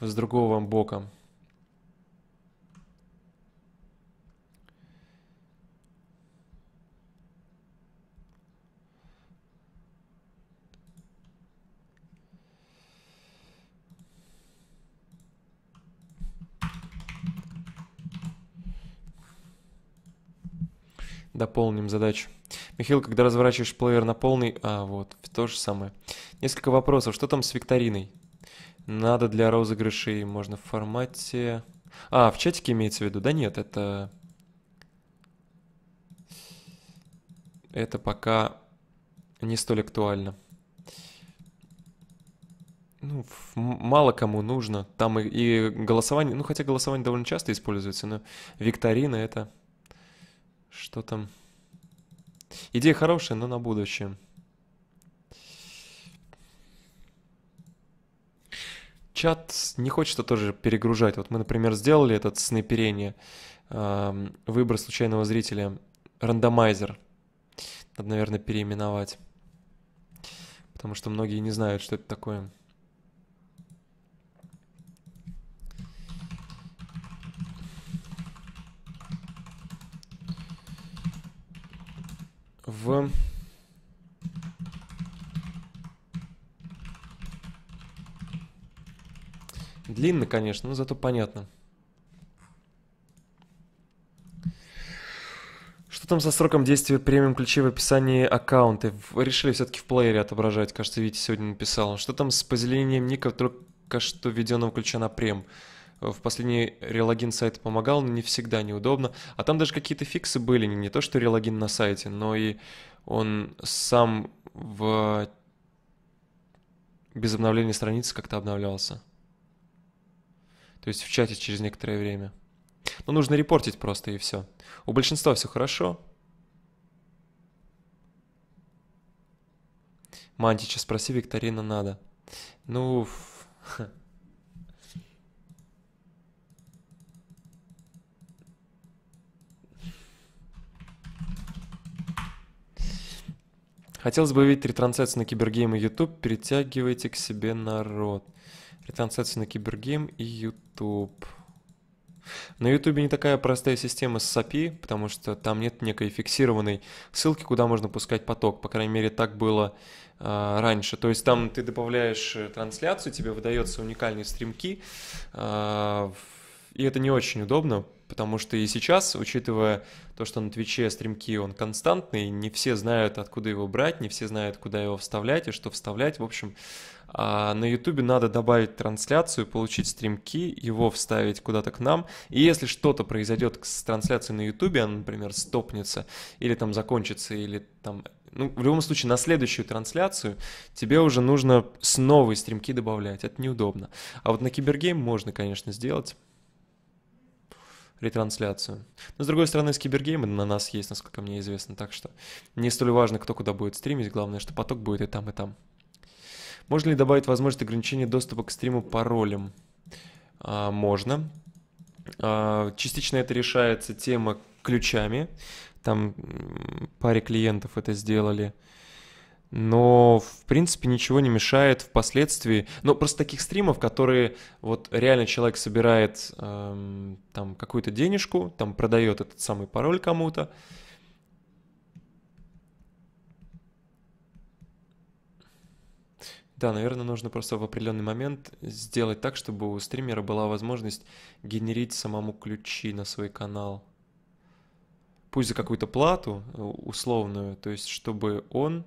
с другого бока. дополним задачу. Михаил, когда разворачиваешь плеер на полный... А, вот, то же самое. Несколько вопросов. Что там с викториной? Надо для розыгрышей. Можно в формате... А, в чатике имеется в виду? Да нет, это... Это пока не столь актуально. Ну, мало кому нужно. Там и, и голосование... Ну, хотя голосование довольно часто используется, но викторина это... Что там? Идея хорошая, но на будущее. Чат не хочется тоже перегружать. Вот мы, например, сделали этот снайперение, выбор случайного зрителя, рандомайзер. Надо, наверное, переименовать, потому что многие не знают, что это такое. в... Длинно, конечно, но зато понятно. Что там со сроком действия премиум ключей в описании аккаунта? Решили все-таки в плеере отображать, кажется, Витя сегодня написал. Что там с позеленением ника только что введенного ключа на прем? в последний релогин сайта помогал, но не всегда неудобно. А там даже какие-то фиксы были, не то что релогин на сайте, но и он сам в без обновления страницы как-то обновлялся. То есть в чате через некоторое время. Но ну, нужно репортить просто и все. У большинства все хорошо. Мантича, спроси, Викторина надо. Ну, Хотелось бы видеть ретрансляцию на Кибергейм и YouTube. Перетягивайте к себе народ. Ретрансляцию на Кибергейм и YouTube. На YouTube не такая простая система с API, потому что там нет некой фиксированной ссылки, куда можно пускать поток. По крайней мере, так было э, раньше. То есть там ты добавляешь э, трансляцию, тебе выдаются уникальные стримки, э, и это не очень удобно, потому что и сейчас, учитывая то, что на Твиче стримки, он константный, не все знают, откуда его брать, не все знают, куда его вставлять и что вставлять, в общем, а на Ютубе надо добавить трансляцию, получить стримки, его вставить куда-то к нам. И если что-то произойдет с трансляцией на Ютубе, она, например, стопнется, или там закончится, или там... Ну, в любом случае, на следующую трансляцию тебе уже нужно с новой стримки добавлять. Это неудобно. А вот на Кибергейм можно, конечно, сделать ретрансляцию. Но с другой стороны, с кибергеймом на нас есть, насколько мне известно, так что не столь важно, кто куда будет стримить, главное, что поток будет и там, и там. Можно ли добавить возможность ограничения доступа к стриму паролем? А, можно. А, частично это решается тема ключами. Там паре клиентов это сделали но в принципе ничего не мешает впоследствии. Но просто таких стримов, которые вот реально человек собирает эм, там какую-то денежку, там продает этот самый пароль кому-то. Да, наверное, нужно просто в определенный момент сделать так, чтобы у стримера была возможность генерить самому ключи на свой канал. Пусть за какую-то плату э, условную, то есть чтобы он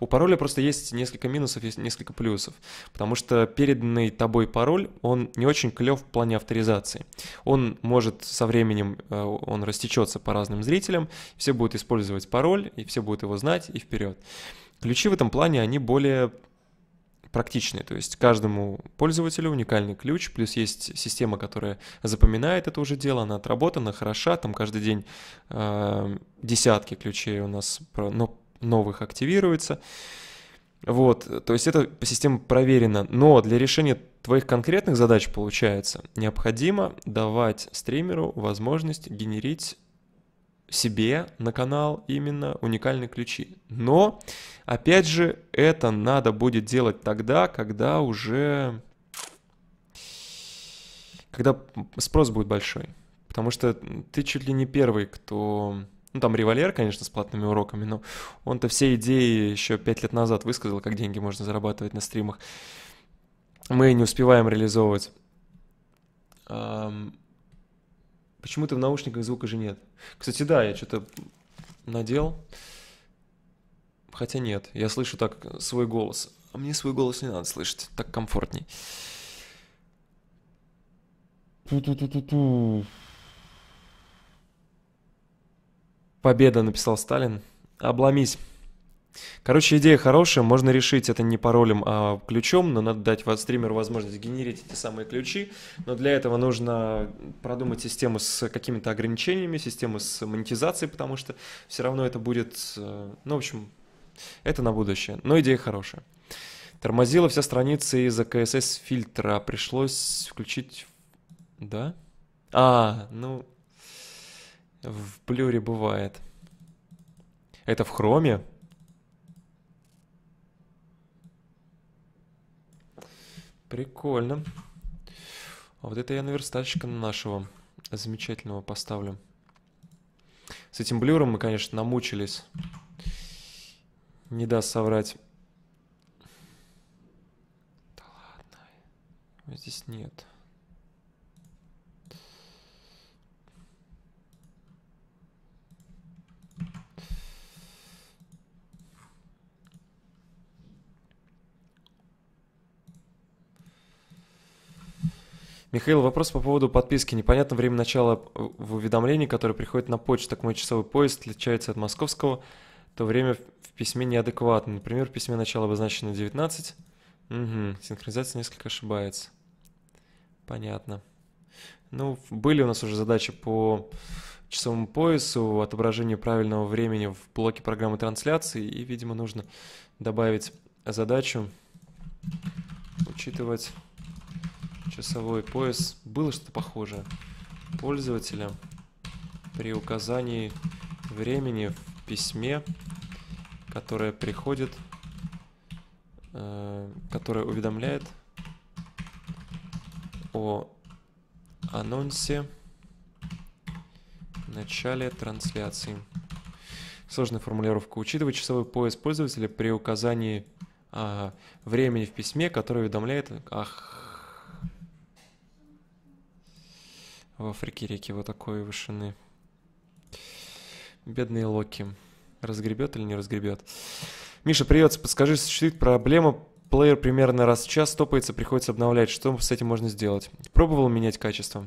у пароля просто есть несколько минусов, есть несколько плюсов. Потому что переданный тобой пароль, он не очень клев в плане авторизации. Он может со временем, э, он растечется по разным зрителям, все будут использовать пароль, и все будут его знать, и вперед. Ключи в этом плане, они более практичные, то есть каждому пользователю уникальный ключ, плюс есть система, которая запоминает это уже дело, она отработана, хороша, там каждый день э, десятки ключей у нас, но новых активируется. Вот, то есть эта система проверена. Но для решения твоих конкретных задач, получается, необходимо давать стримеру возможность генерить себе на канал именно уникальные ключи. Но, опять же, это надо будет делать тогда, когда уже... Когда спрос будет большой. Потому что ты чуть ли не первый, кто ну, там револьвер, конечно, с платными уроками, но он-то все идеи еще пять лет назад высказал, как деньги можно зарабатывать на стримах. Мы не успеваем реализовывать. Почему-то в наушниках звука же нет. Кстати, да, я что-то надел. Хотя нет, я слышу так свой голос. А мне свой голос не надо слышать, так комфортней. Ту-ту-ту-ту-ту. Победа, написал Сталин. Обломись. Короче, идея хорошая, можно решить это не паролем, а ключом, но надо дать стримеру возможность генерить эти самые ключи, но для этого нужно продумать систему с какими-то ограничениями, систему с монетизацией, потому что все равно это будет, э, ну, в общем, это на будущее, но идея хорошая. Тормозила вся страница из-за КСС фильтра, пришлось включить, да? А, ну, в блюре бывает. Это в хроме? Прикольно. А вот это я на наверстальщика нашего замечательного поставлю. С этим блюром мы, конечно, намучились. Не даст соврать. Да ладно. Здесь нет. Михаил, вопрос по поводу подписки. Непонятно время начала э, в уведомлении, которое приходит на почту. Так мой часовой поезд отличается от московского, то время в письме неадекватно. Например, в письме начало обозначено 19. Угу, синхронизация несколько ошибается. Понятно. Ну, были у нас уже задачи по часовому поясу, отображению правильного времени в блоке программы трансляции, и, видимо, нужно добавить задачу учитывать часовой пояс. Было что-то похожее. Пользователя при указании времени в письме, которое приходит, э, которое уведомляет о анонсе начале трансляции. Сложная формулировка. учитывая часовой пояс пользователя при указании а, времени в письме, которое уведомляет о в Африке реки вот такой вышины. Бедные Локи. Разгребет или не разгребет? Миша, привет, подскажи, существует проблема, плеер примерно раз в час топается, приходится обновлять. Что с этим можно сделать? Пробовал менять качество?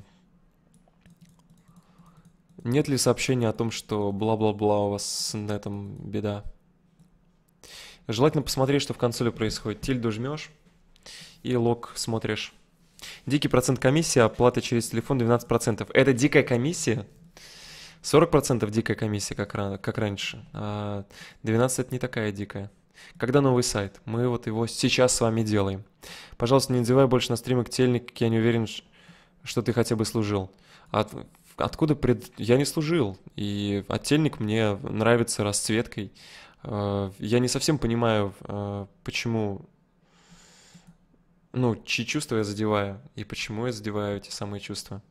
Нет ли сообщения о том, что бла-бла-бла у вас с нетом беда? Желательно посмотреть, что в консоли происходит. Тильду жмешь и лог смотришь. Дикий процент комиссии, оплаты через телефон 12%. Это дикая комиссия? 40% дикая комиссия, как, рано, как раньше. А 12% это не такая дикая. Когда новый сайт? Мы вот его сейчас с вами делаем. Пожалуйста, не надевай больше на стримах тельник, я не уверен, что ты хотя бы служил. От, откуда пред... Я не служил, и отельник мне нравится расцветкой. А, я не совсем понимаю, а, почему ну, чьи чувства я задеваю и почему я задеваю эти самые чувства.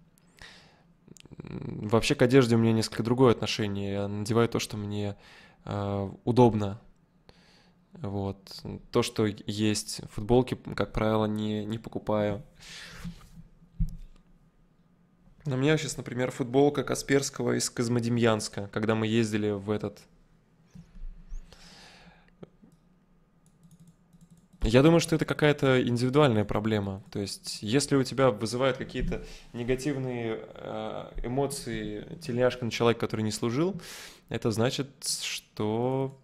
Вообще к одежде у меня несколько другое отношение. Я надеваю то, что мне э, удобно. Вот. То, что есть. Футболки, как правило, не, не покупаю. На меня сейчас, например, футболка Касперского из Козмодемьянска, когда мы ездили в этот Я думаю, что это какая-то индивидуальная проблема. То есть, если у тебя вызывают какие-то негативные э, эмоции тельняшка на человека, который не служил, это значит, что,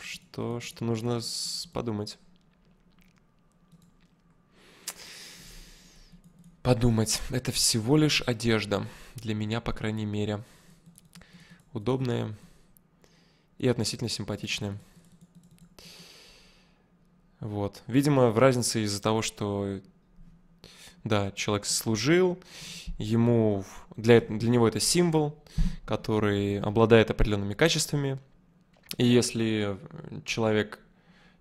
что, что нужно подумать. Подумать. Это всего лишь одежда. Для меня, по крайней мере. Удобная и относительно симпатичная. Вот. Видимо, в разнице из-за того, что да, человек служил, ему для, для него это символ, который обладает определенными качествами. И если человек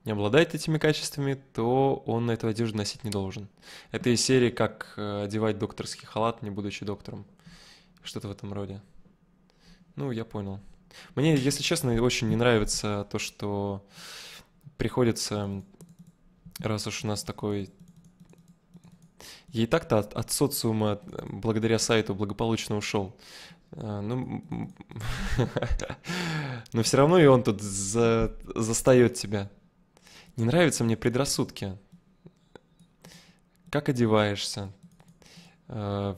не обладает этими качествами, то он эту одежду носить не должен. Это из серии «Как э, одевать докторский халат, не будучи доктором». Что-то в этом роде. Ну, я понял. Мне, если честно, очень не нравится то, что приходится раз уж у нас такой... ей так-то от, от социума э, благодаря сайту благополучно ушел. Э, ну, [laughs] но все равно и он тут за... застает тебя. Не нравятся мне предрассудки. Как одеваешься? Э,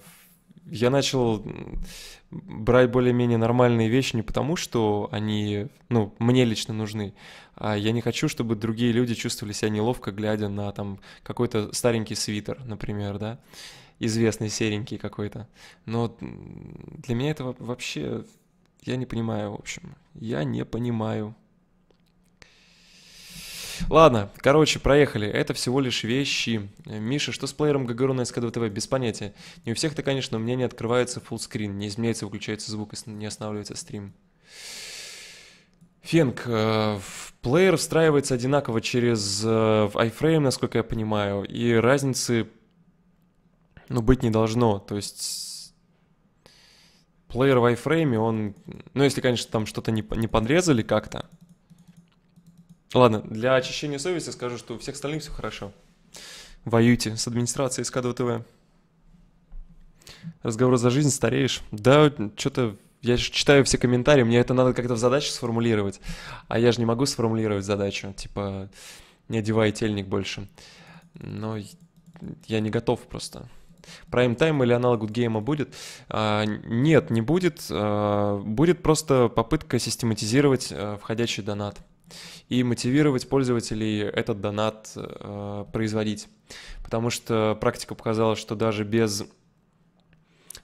я начал брать более-менее нормальные вещи не потому, что они, ну, мне лично нужны, а я не хочу, чтобы другие люди чувствовали себя неловко, глядя на там какой-то старенький свитер, например, да, известный серенький какой-то. Но для меня это вообще, я не понимаю, в общем, я не понимаю. Ладно, короче, проехали. Это всего лишь вещи. Миша, что с плеером ГГРУ на 2 СКДВТВ? Без понятия. Не у всех это, конечно, у меня не открывается фуллскрин, не изменяется, выключается звук, не останавливается стрим. Фенк, э, плеер встраивается одинаково через э, iFrame, насколько я понимаю, и разницы ну, быть не должно. То есть плеер в iFrame, он... Ну, если, конечно, там что-то не, не подрезали как-то, Ладно, для очищения совести скажу, что у всех остальных все хорошо. Воюйте с администрацией СК2 ТВ. Разговор за жизнь, стареешь. Да, что-то я же читаю все комментарии, мне это надо как-то в задачу сформулировать. А я же не могу сформулировать задачу, типа не одевай тельник больше. Но я не готов просто. Прайм-тайм или аналог гейма будет? А, нет, не будет. А, будет просто попытка систематизировать а, входящий донат и мотивировать пользователей этот донат э, производить. Потому что практика показала, что даже без,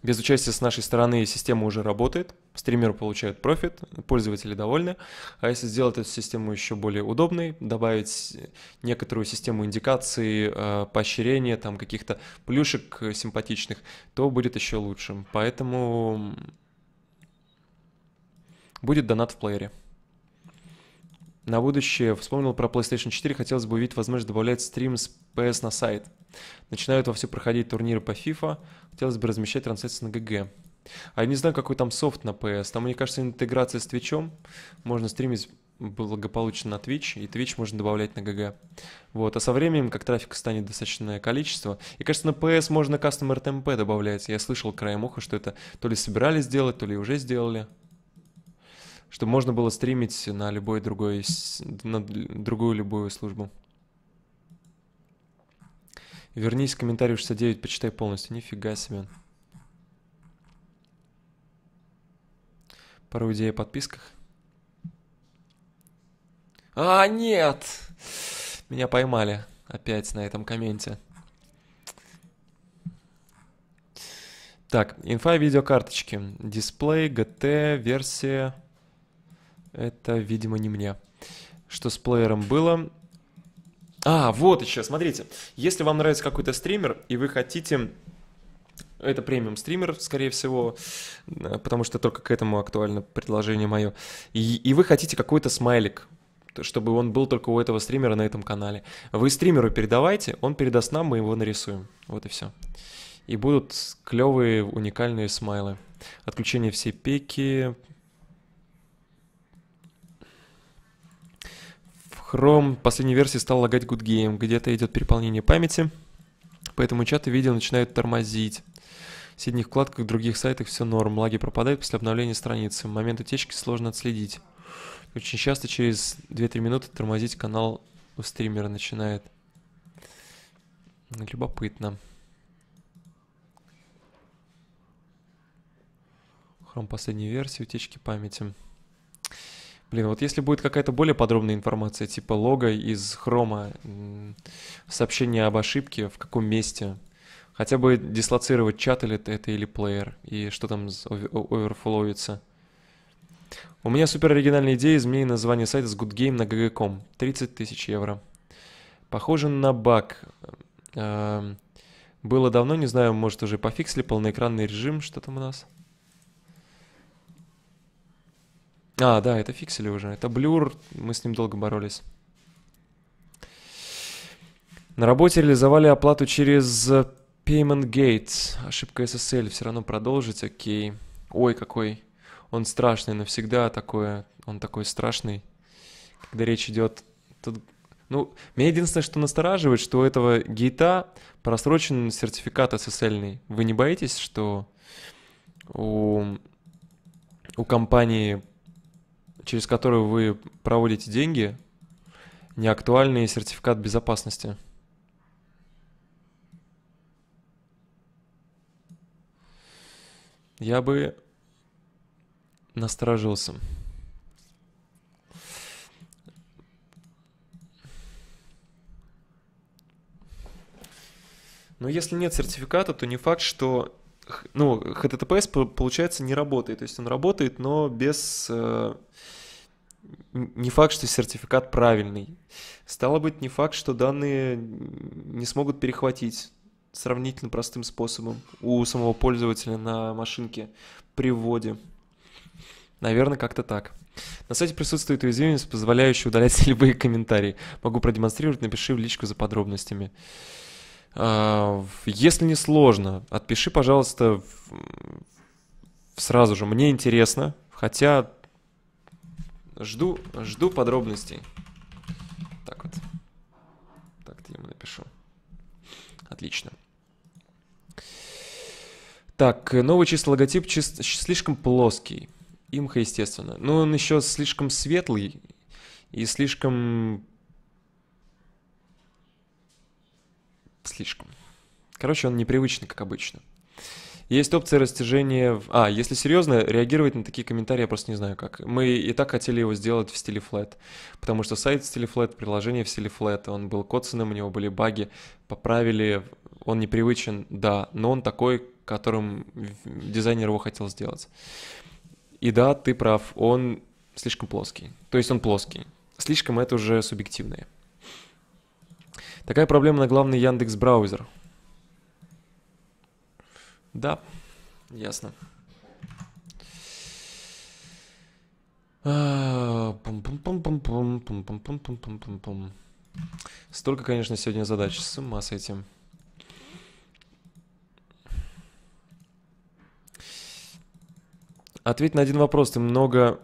без участия с нашей стороны система уже работает, стримеры получают профит, пользователи довольны. А если сделать эту систему еще более удобной, добавить некоторую систему индикации, э, поощрения, там каких-то плюшек симпатичных, то будет еще лучше. Поэтому будет донат в плеере на будущее вспомнил про PlayStation 4, хотелось бы увидеть возможность добавлять стрим с PS на сайт. Начинают вовсю проходить турниры по FIFA, хотелось бы размещать трансляции на GG. А я не знаю, какой там софт на PS. Там, мне кажется, интеграция с Twitch. Можно стримить благополучно на Twitch, и Twitch можно добавлять на GG. Вот. А со временем, как трафика станет достаточное количество, и, кажется, на PS можно Custom RTMP добавлять. Я слышал краем уха, что это то ли собирались сделать, то ли уже сделали чтобы можно было стримить на любой другой, на другую любую службу. Вернись к комментарию 69, почитай полностью. Нифига себе. Пару идей о подписках. А, нет! Меня поймали опять на этом комменте. Так, инфа видеокарточки. Дисплей, ГТ, версия это, видимо, не мне. Что с плеером было? А, вот еще, смотрите. Если вам нравится какой-то стример, и вы хотите... Это премиум стример, скорее всего, э, потому что только к этому актуально предложение мое. И, и вы хотите какой-то смайлик, чтобы он был только у этого стримера на этом канале. Вы стримеру передавайте, он передаст нам, мы его нарисуем. Вот и все. И будут клевые, уникальные смайлы. Отключение всей пеки, Chrome последней версии стал лагать Good Game, где-то идет переполнение памяти, поэтому чаты видео начинают тормозить. В средних вкладках, других сайтах все норм, лаги пропадают после обновления страницы, момент утечки сложно отследить. Очень часто через 2-3 минуты тормозить канал у стримера начинает. Любопытно. Хром последней версии, утечки памяти. Блин, вот если будет какая-то более подробная информация, типа лога из хрома, сообщение об ошибке, в каком месте, хотя бы дислоцировать чат или это или плеер, и что там оверфлоуется. У меня супер оригинальная идея изменить название сайта с Good Game на GG.com. 30 тысяч евро. Похоже на баг. Эм, было давно, не знаю, может уже пофиксили полноэкранный режим, что там у нас. А, да, это фиксили уже. Это блюр, мы с ним долго боролись. На работе реализовали оплату через Payment Gate. Ошибка SSL, все равно продолжить, окей. Ой, какой он страшный навсегда такое. Он такой страшный, когда речь идет... Тут... Ну, меня единственное, что настораживает, что у этого гейта просрочен сертификат SSL. -ный. Вы не боитесь, что у, у компании через которую вы проводите деньги, неактуальный сертификат безопасности. Я бы насторожился. Но если нет сертификата, то не факт, что ну, HTTPS, получается, не работает. То есть он работает, но без... Э, не факт, что сертификат правильный. Стало быть, не факт, что данные не смогут перехватить сравнительно простым способом у самого пользователя на машинке при вводе. Наверное, как-то так. На сайте присутствует уязвимость, позволяющая удалять [laughs] любые комментарии. Могу продемонстрировать, напиши в личку за подробностями. А, если не сложно, отпиши, пожалуйста, сразу же. Мне интересно, хотя жду, жду подробностей. Так вот. Так, я ему напишу. Отлично. Так, новый чистый логотип чист, слишком плоский. Имха, естественно. Но он еще слишком светлый и слишком слишком. Короче, он непривычный, как обычно. Есть опция растяжения... А, если серьезно, реагировать на такие комментарии я просто не знаю как. Мы и так хотели его сделать в стиле флэт, потому что сайт в стиле флэт, приложение в стиле флэт, он был коцаным, у него были баги, поправили, он непривычен, да, но он такой, которым дизайнер его хотел сделать. И да, ты прав, он слишком плоский. То есть он плоский. Слишком это уже субъективное. Такая проблема на главный Яндекс браузер. Да, ясно. А, Столько, конечно, сегодня задач. С ума с этим. Ответь на один вопрос. Ты много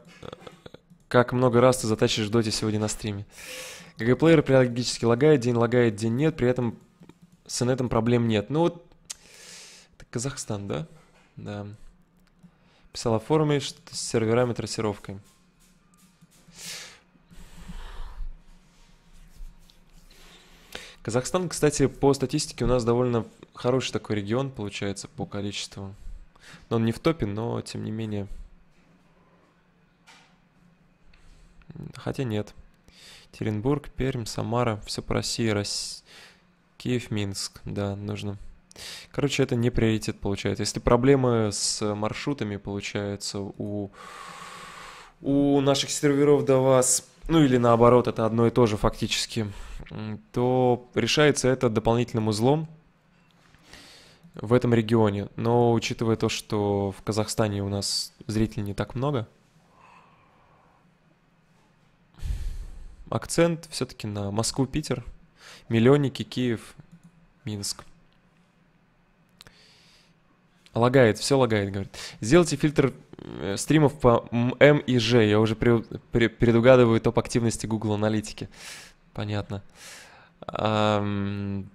как много раз ты затащишь в доте сегодня на стриме. ГГ-плеер периодически лагает, день лагает, день нет, при этом с инетом проблем нет. Ну вот, это Казахстан, да? Да. Писала форумы что с серверами, трассировкой. Казахстан, кстати, по статистике у нас довольно хороший такой регион получается по количеству. Но он не в топе, но тем не менее Хотя нет. Теренбург, Пермь, Самара, все по России, Рос... Киев, Минск. Да, нужно. Короче, это не приоритет получается. Если проблемы с маршрутами получаются у, у наших серверов до вас, ну или наоборот, это одно и то же фактически, то решается это дополнительным узлом, в этом регионе. Но учитывая то, что в Казахстане у нас зрителей не так много, акцент все-таки на Москву, Питер, миллионники, Киев, Минск. Лагает, все лагает, говорит. Сделайте фильтр э, стримов по М и Ж. Я уже предугадываю топ активности Google Аналитики. Понятно. Да,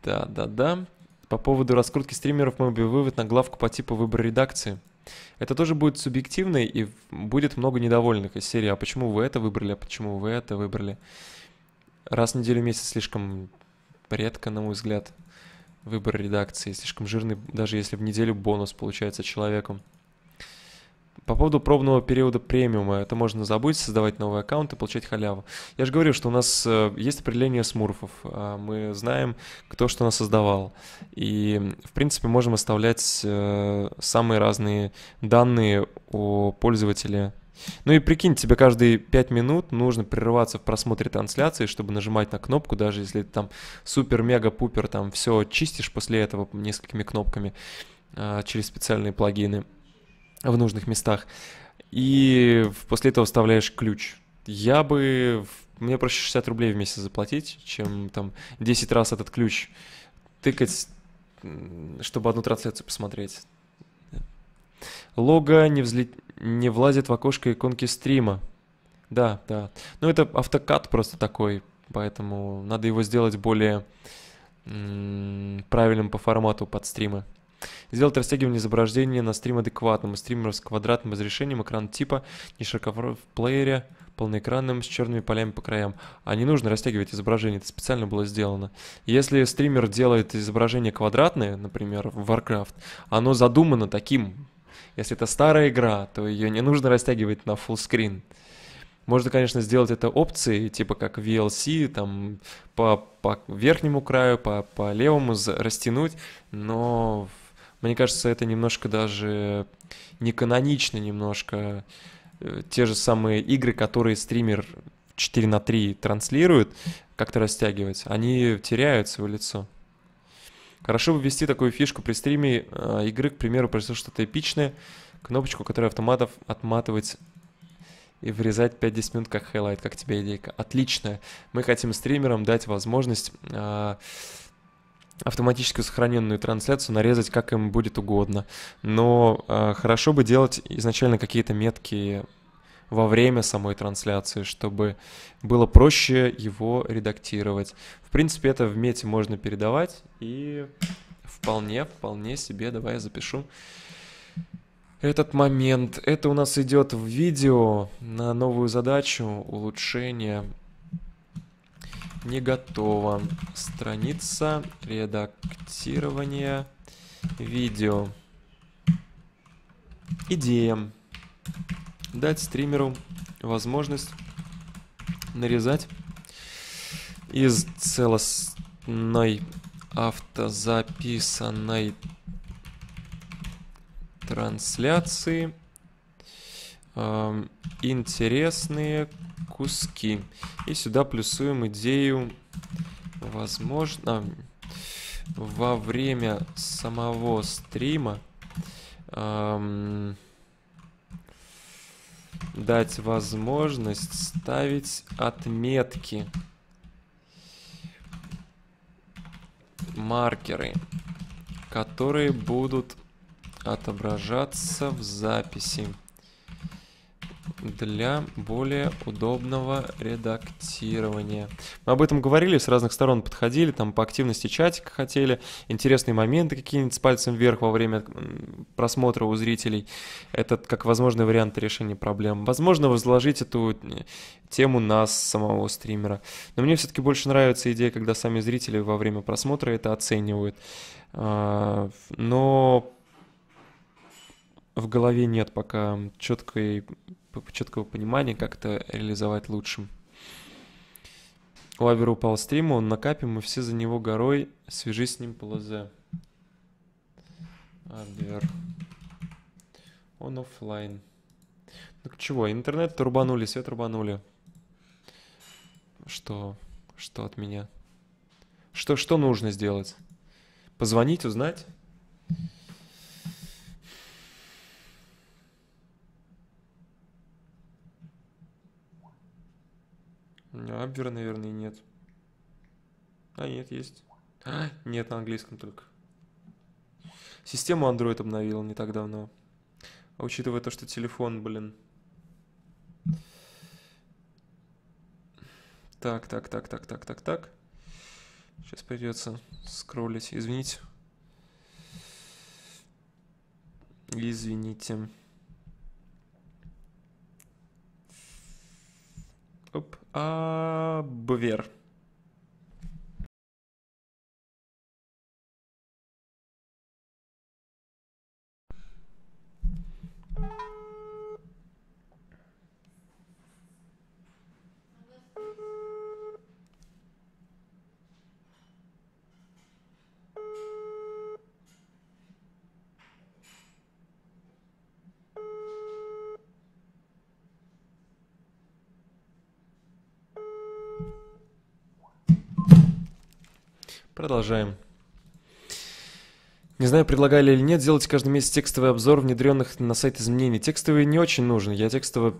да, да. По поводу раскрутки стримеров мы бы вывод на главку по типу выбора редакции – это тоже будет субъективно и будет много недовольных из серии «А почему вы это выбрали? А почему вы это выбрали?» Раз в неделю в месяц слишком редко, на мой взгляд, выбор редакции, слишком жирный, даже если в неделю бонус получается человеку. По поводу пробного периода премиума, это можно забыть, создавать новый аккаунт и получать халяву. Я же говорю, что у нас э, есть определение смурфов, а, мы знаем, кто что нас создавал. И, в принципе, можем оставлять э, самые разные данные о пользователе. Ну и прикинь, тебе каждые 5 минут нужно прерываться в просмотре трансляции, чтобы нажимать на кнопку, даже если ты там супер-мега-пупер, там все чистишь после этого несколькими кнопками а, через специальные плагины в нужных местах. И после этого вставляешь ключ. Я бы... Мне проще 60 рублей в месяц заплатить, чем там 10 раз этот ключ тыкать, чтобы одну трансляцию посмотреть. Лого не, взлет... не влазит в окошко иконки стрима. Да, да. Ну, это автокат просто такой, поэтому надо его сделать более правильным по формату под стримы. Сделать растягивание изображения на стрим адекватным. Стример с квадратным разрешением, экран типа, не широкофор в плеере, полноэкранным, с черными полями по краям. А не нужно растягивать изображение, это специально было сделано. Если стример делает изображение квадратное, например, в Warcraft, оно задумано таким. Если это старая игра, то ее не нужно растягивать на full screen. Можно, конечно, сделать это опцией, типа как VLC, там по, по верхнему краю, по, по левому растянуть, но мне кажется, это немножко даже не канонично немножко. Э, те же самые игры, которые стример 4 на 3 транслирует, как-то растягивать, они теряют свое лицо. Хорошо бы ввести такую фишку при стриме э, игры, к примеру, произошло что-то эпичное, кнопочку, которая автоматов отматывать и вырезать 5-10 минут как хайлайт, как тебе идейка. Отличная. Мы хотим стримерам дать возможность э, автоматическую сохраненную трансляцию нарезать как им будет угодно. Но э, хорошо бы делать изначально какие-то метки во время самой трансляции, чтобы было проще его редактировать. В принципе, это в мете можно передавать, и вполне, вполне себе, давай я запишу этот момент. Это у нас идет в видео на новую задачу улучшения не готова Страница редактирования видео. Идея. Дать стримеру возможность нарезать из целостной автозаписанной трансляции интересные куски. И сюда плюсуем идею, возможно, во время самого стрима эм, дать возможность ставить отметки, маркеры, которые будут отображаться в записи для более удобного редактирования. Мы об этом говорили, с разных сторон подходили, там по активности чатика хотели, интересные моменты какие-нибудь с пальцем вверх во время просмотра у зрителей. Это как возможный вариант решения проблем. Возможно, возложить эту э, тему нас самого стримера. Но мне все-таки больше нравится идея, когда сами зрители во время просмотра это оценивают. А, но в голове нет пока четкой четкого понимания, как это реализовать лучшим. Лавер упал с трима, он накапим, мы все за него горой, свяжись с ним по ЛЗ. Авер. Он офлайн. Так ну чего, интернет рубанули, свет рубанули. Что? Что от меня? Что, что нужно сделать? Позвонить, узнать? Абвер, наверное, нет. А, нет, есть. А, нет, на английском только. Систему Android обновил не так давно. А учитывая то, что телефон, блин. Так, так, так, так, так, так, так. Сейчас придется скроллить. Извините. Извините. Оп. А, Бвер. Продолжаем. Не знаю, предлагали или нет, сделайте каждый месяц текстовый обзор внедренных на сайт изменений. Текстовый не очень нужен. Я текстово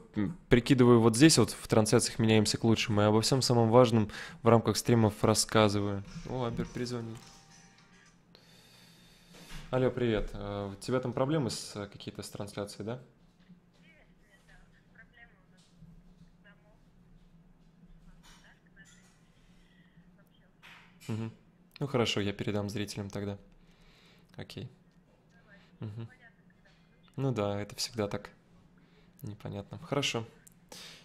прикидываю вот здесь, вот в трансляциях меняемся к лучшему, и обо всем самом важном в рамках стримов рассказываю. О, Амбер перезвонил. Алло, привет. Э, у тебя там проблемы с э, какие-то с трансляцией, да? Угу. Ну хорошо, я передам зрителям тогда. Окей. Угу. Ну да, это всегда так. Непонятно. Хорошо.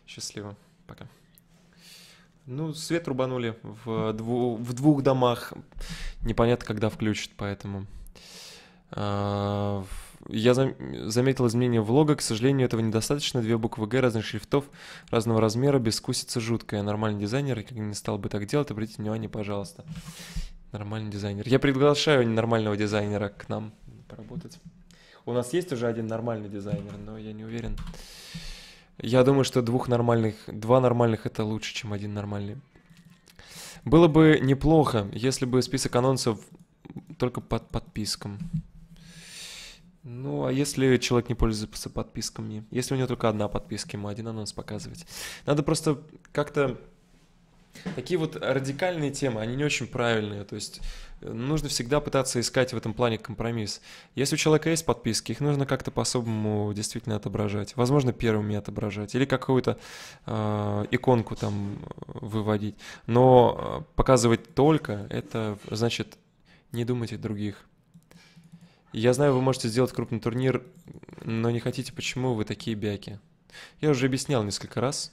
Счастливо. Пока. Ну, свет рубанули в, дву, в двух домах. Непонятно, когда включат, поэтому... А, я зам заметил изменение влога, к сожалению, этого недостаточно. Две буквы Г разных шрифтов, разного размера, без бескусица жуткая. Нормальный дизайнер, как не стал бы так делать, обратите внимание, пожалуйста. Нормальный дизайнер. Я приглашаю нормального дизайнера к нам поработать. У нас есть уже один нормальный дизайнер, но я не уверен. Я думаю, что двух нормальных, два нормальных это лучше, чем один нормальный. Было бы неплохо, если бы список анонсов только под подпискам. Ну, а если человек не пользуется подписками? Если у него только одна подписка, ему один анонс показывать. Надо просто как-то... Такие вот радикальные темы, они не очень правильные. То есть э, нужно всегда пытаться искать в этом плане компромисс. Если у человека есть подписки, их нужно как-то по-особому действительно отображать. Возможно, первыми отображать или какую-то э, иконку там э, выводить. Но э, показывать только это значит не думать о других. Я знаю, вы можете сделать крупный турнир, но не хотите, почему вы такие бяки. Я уже объяснял несколько раз.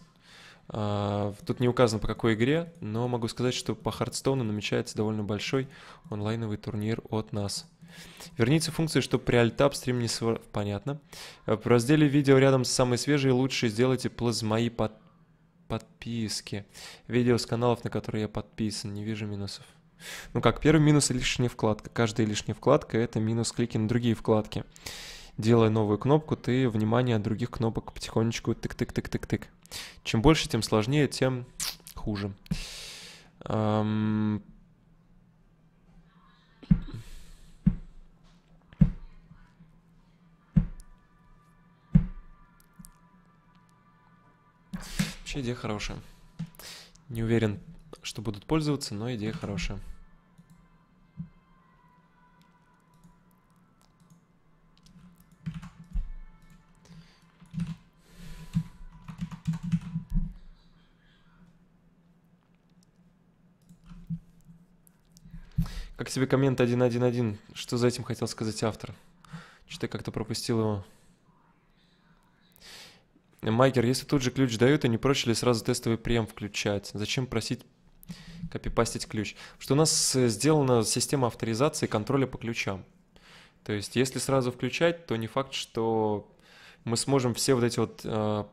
А, тут не указано по какой игре, но могу сказать, что по Хардстоуну намечается довольно большой онлайновый турнир от нас. Верните функции, чтобы при альтап стрим не свор... Понятно. А, в разделе видео рядом с самой свежей лучше сделайте плазмои под... подписки. Видео с каналов, на которые я подписан. Не вижу минусов. Ну как, первый минус — лишняя вкладка. Каждая лишняя вкладка — это минус клики на другие вкладки. Делая новую кнопку, ты внимание от других кнопок потихонечку тык-тык-тык-тык-тык. Чем больше, тем сложнее, тем хуже. Эм... Вообще идея хорошая. Не уверен, что будут пользоваться, но идея хорошая. Как тебе коммент 1.1.1? Что за этим хотел сказать автор? Что-то я как-то пропустил его. Майкер, если тут же ключ дают, то не проще ли сразу тестовый прем включать? Зачем просить копипастить ключ. что у нас э, сделана система авторизации и контроля по ключам. То есть, если сразу включать, то не факт, что мы сможем все вот эти вот э,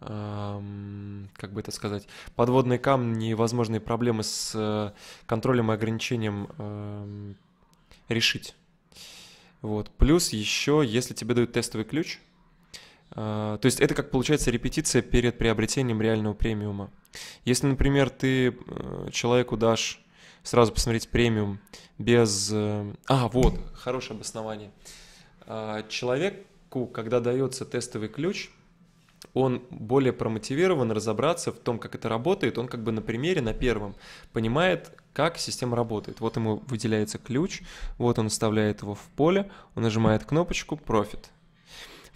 эм, как бы это сказать, подводные камни возможные проблемы с э, контролем и ограничением эм, решить. Вот. Плюс еще, если тебе дают тестовый ключ, то есть это как получается репетиция перед приобретением реального премиума. Если, например, ты э, человеку дашь сразу посмотреть премиум без... Э, а, вот, хорошее обоснование. А, человеку, когда дается тестовый ключ, он более промотивирован разобраться в том, как это работает. Он как бы на примере, на первом, понимает, как система работает. Вот ему выделяется ключ, вот он вставляет его в поле, он нажимает кнопочку профит.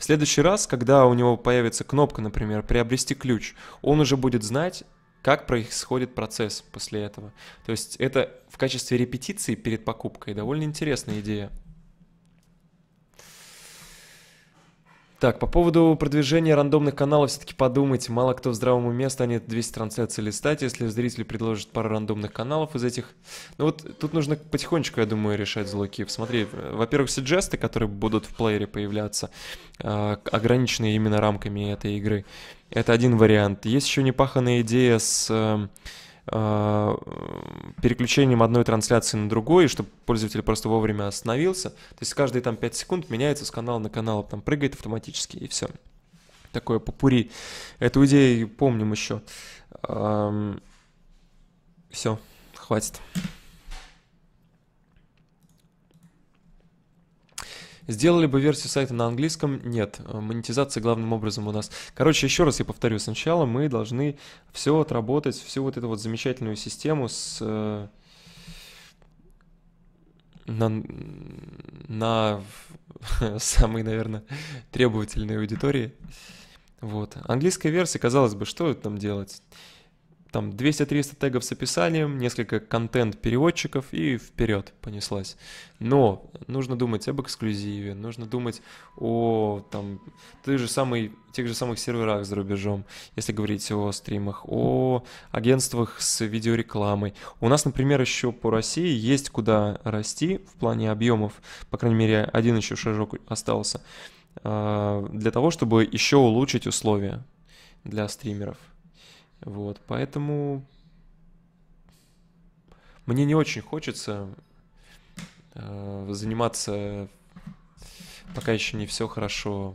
В следующий раз, когда у него появится кнопка, например, «Приобрести ключ», он уже будет знать, как происходит процесс после этого. То есть это в качестве репетиции перед покупкой довольно интересная идея. Так, по поводу продвижения рандомных каналов все-таки подумайте. Мало кто в здравом уме станет 200 трансляций листать, если зрители предложат пару рандомных каналов из этих. Ну вот тут нужно потихонечку, я думаю, решать злоки. Смотри, во-первых, все которые будут в плеере появляться, а, ограниченные именно рамками этой игры. Это один вариант. Есть еще непаханная идея с эм, Э, переключением одной трансляции на другой, чтобы пользователь просто вовремя остановился. То есть каждые там 5 секунд меняется с канала на канал, там прыгает автоматически и все. Такое попури. Эту идею помним еще. Эм, все, хватит. Сделали бы версию сайта на английском? Нет. Э, монетизация главным образом у нас. Короче, еще раз я повторю. Сначала мы должны все отработать, всю вот эту вот замечательную систему с... Э, на, на [laughs] самой, наверное, требовательной аудитории. Вот. Английская версия, казалось бы, что там делать? там 200-300 тегов с описанием, несколько контент-переводчиков и вперед понеслась. Но нужно думать об эксклюзиве, нужно думать о там, тех, же самый, тех же самых серверах за рубежом, если говорить о стримах, о агентствах с видеорекламой. У нас, например, еще по России есть куда расти в плане объемов, по крайней мере, один еще шажок остался, э, для того, чтобы еще улучшить условия для стримеров. Вот, поэтому мне не очень хочется э, заниматься, пока еще не все хорошо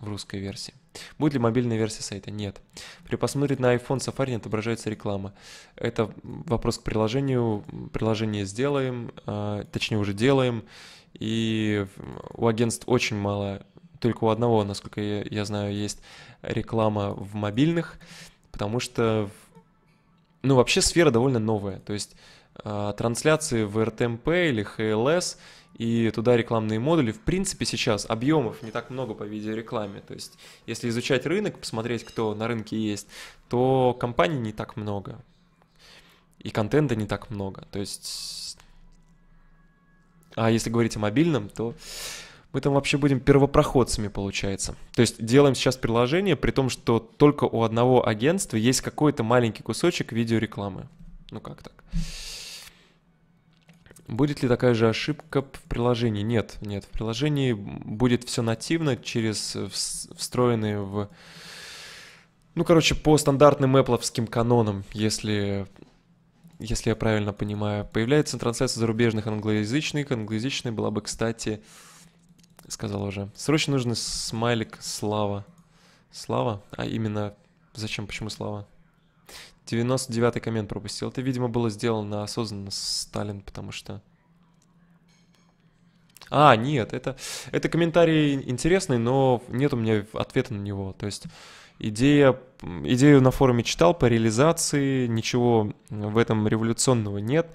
в русской версии. Будет ли мобильная версия сайта? Нет. При посмотре на iPhone Safari не отображается реклама. Это вопрос к приложению. Приложение сделаем, э, точнее уже делаем. И у агентств очень мало, только у одного, насколько я, я знаю, есть реклама в мобильных потому что, ну, вообще сфера довольно новая. То есть э, трансляции в RTMP эм или HLS и туда рекламные модули. В принципе, сейчас объемов не так много по видеорекламе. То есть, если изучать рынок, посмотреть, кто на рынке есть, то компаний не так много. И контента не так много. То есть... А если говорить о мобильном, то мы там вообще будем первопроходцами, получается. То есть делаем сейчас приложение, при том, что только у одного агентства есть какой-то маленький кусочек видеорекламы. Ну как так? Будет ли такая же ошибка в приложении? Нет, нет. В приложении будет все нативно через э, встроенные в... Ну, короче, по стандартным Apple канонам, если если я правильно понимаю. Появляется трансляция зарубежных англоязычных. Англоязычная была бы, кстати, сказал уже. Срочно нужен смайлик Слава. Слава? А именно, зачем, почему Слава? 99-й коммент пропустил. Это, видимо, было сделано осознанно Сталин, потому что... А, нет, это, это комментарий интересный, но нет у меня ответа на него. То есть идея, идею на форуме читал по реализации, ничего в этом революционного нет.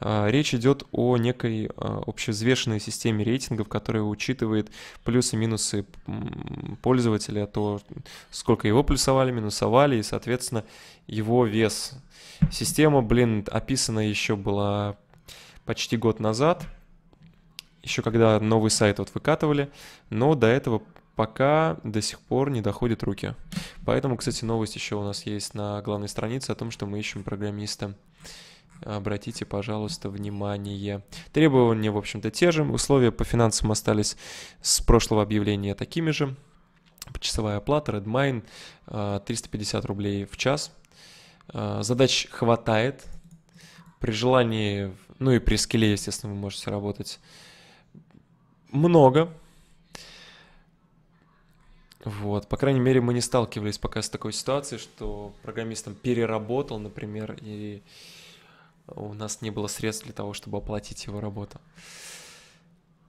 А, речь идет о некой а, общезвешенной системе рейтингов, которая учитывает плюсы-минусы пользователя, то сколько его плюсовали, минусовали, и, соответственно, его вес. Система, блин, описана еще была почти год назад, еще когда новый сайт вот выкатывали, но до этого пока до сих пор не доходят руки. Поэтому, кстати, новость еще у нас есть на главной странице о том, что мы ищем программиста. Обратите, пожалуйста, внимание. Требования, в общем-то, те же. Условия по финансам остались с прошлого объявления такими же. Почасовая оплата, Redmine, 350 э, рублей в час. Э, задач хватает. При желании, ну и при скилле, естественно, вы можете работать много вот, по крайней мере, мы не сталкивались пока с такой ситуацией, что программист там переработал, например, и у нас не было средств для того, чтобы оплатить его работу.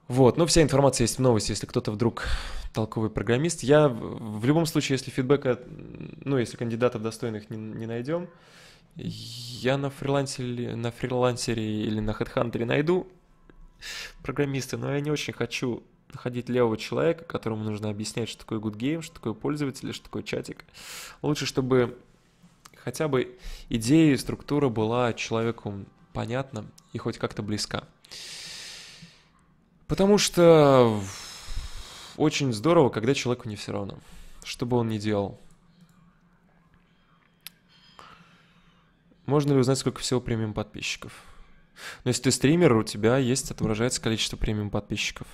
Вот, ну вся информация есть в новости, если кто-то вдруг толковый программист. Я в любом случае, если фидбэка, ну, если кандидатов достойных не, не найдем, я на фрилансере, на фрилансере или на хедхантере найду программиста, но я не очень хочу находить левого человека, которому нужно объяснять, что такое good game, что такое пользователь, что такое чатик. Лучше, чтобы хотя бы идея и структура была человеку понятна и хоть как-то близка. Потому что очень здорово, когда человеку не все равно, что бы он ни делал. Можно ли узнать, сколько всего премиум подписчиков? Но ну, если ты стример, у тебя есть, отображается количество премиум подписчиков.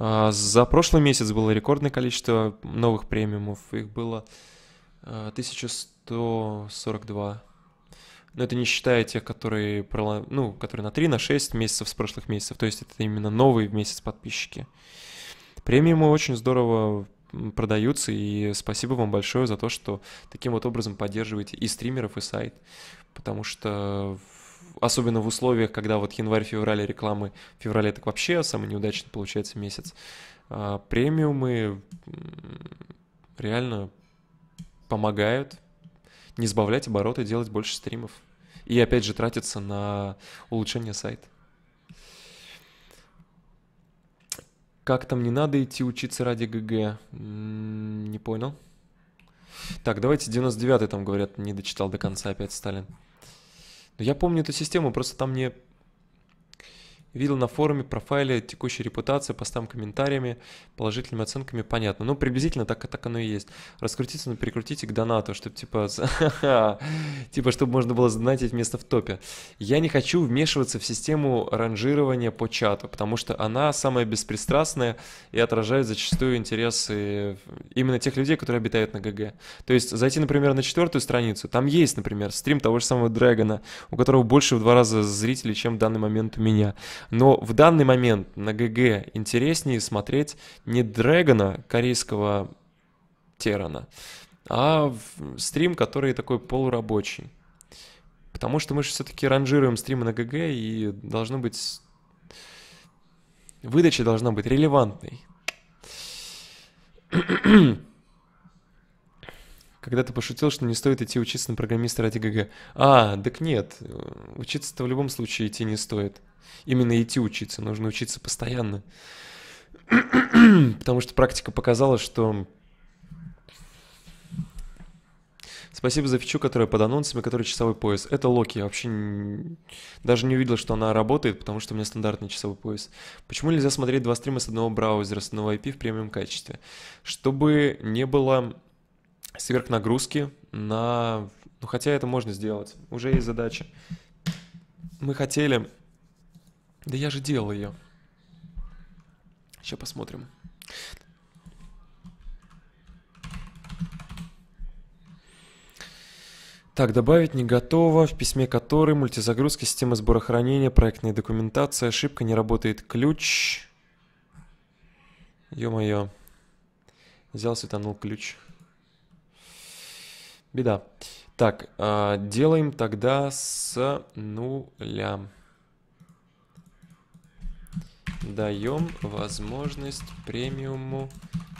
А, за прошлый месяц было рекордное количество новых премиумов. Их было 1142. А, Но это не считая тех, которые, ну, которые на 3, на 6 месяцев с прошлых месяцев. То есть это именно новые в месяц подписчики. Премиумы очень здорово продаются, и спасибо вам большое за то, что таким вот образом поддерживаете и стримеров, и сайт, потому что особенно в условиях, когда вот январь-февраль рекламы, феврале так вообще самый неудачный получается месяц, а премиумы реально помогают не сбавлять обороты, делать больше стримов. И опять же тратиться на улучшение сайта. Как там не надо идти учиться ради ГГ? Не понял. Так, давайте 99-й там, говорят, не дочитал до конца опять Сталин. Я помню эту систему, просто там мне Видел на форуме профайле текущей репутации, постам комментариями, положительными оценками, понятно. Ну, приблизительно так, так оно и есть. Раскрутиться, но ну, перекрутите к донату, чтобы типа... [laughs] типа, чтобы можно было задонатить место в топе. Я не хочу вмешиваться в систему ранжирования по чату, потому что она самая беспристрастная и отражает зачастую интересы именно тех людей, которые обитают на ГГ. То есть зайти, например, на четвертую страницу, там есть, например, стрим того же самого Дрэгона, у которого больше в два раза зрителей, чем в данный момент у меня. Но в данный момент на ГГ интереснее смотреть не Дрэгона, корейского Терана, а стрим, который такой полурабочий. Потому что мы же все-таки ранжируем стримы на ГГ, и должно быть... Выдача должна быть релевантной. [clears throat] когда ты пошутил, что не стоит идти учиться на программиста ради ГГ. А, так нет, э, учиться-то в любом случае идти не стоит. Именно идти учиться, нужно учиться постоянно. [clears throat] Потому что практика показала, что... Спасибо за фичу, которая под анонсами, который часовой пояс. Это Локи. Я вообще не... даже не увидел, что она работает, потому что у меня стандартный часовой пояс. Почему нельзя смотреть два стрима с одного браузера, с одного IP в премиум качестве? Чтобы не было сверхнагрузки на... Ну, хотя это можно сделать, уже есть задача. Мы хотели... Да я же делал ее. Сейчас посмотрим. Так, добавить не готово, в письме которой мультизагрузки, система сбора хранения, проектная документация, ошибка, не работает ключ. Ё-моё, взял светанул ключ. Беда. Так, а, делаем тогда с нуля. Даем возможность премиуму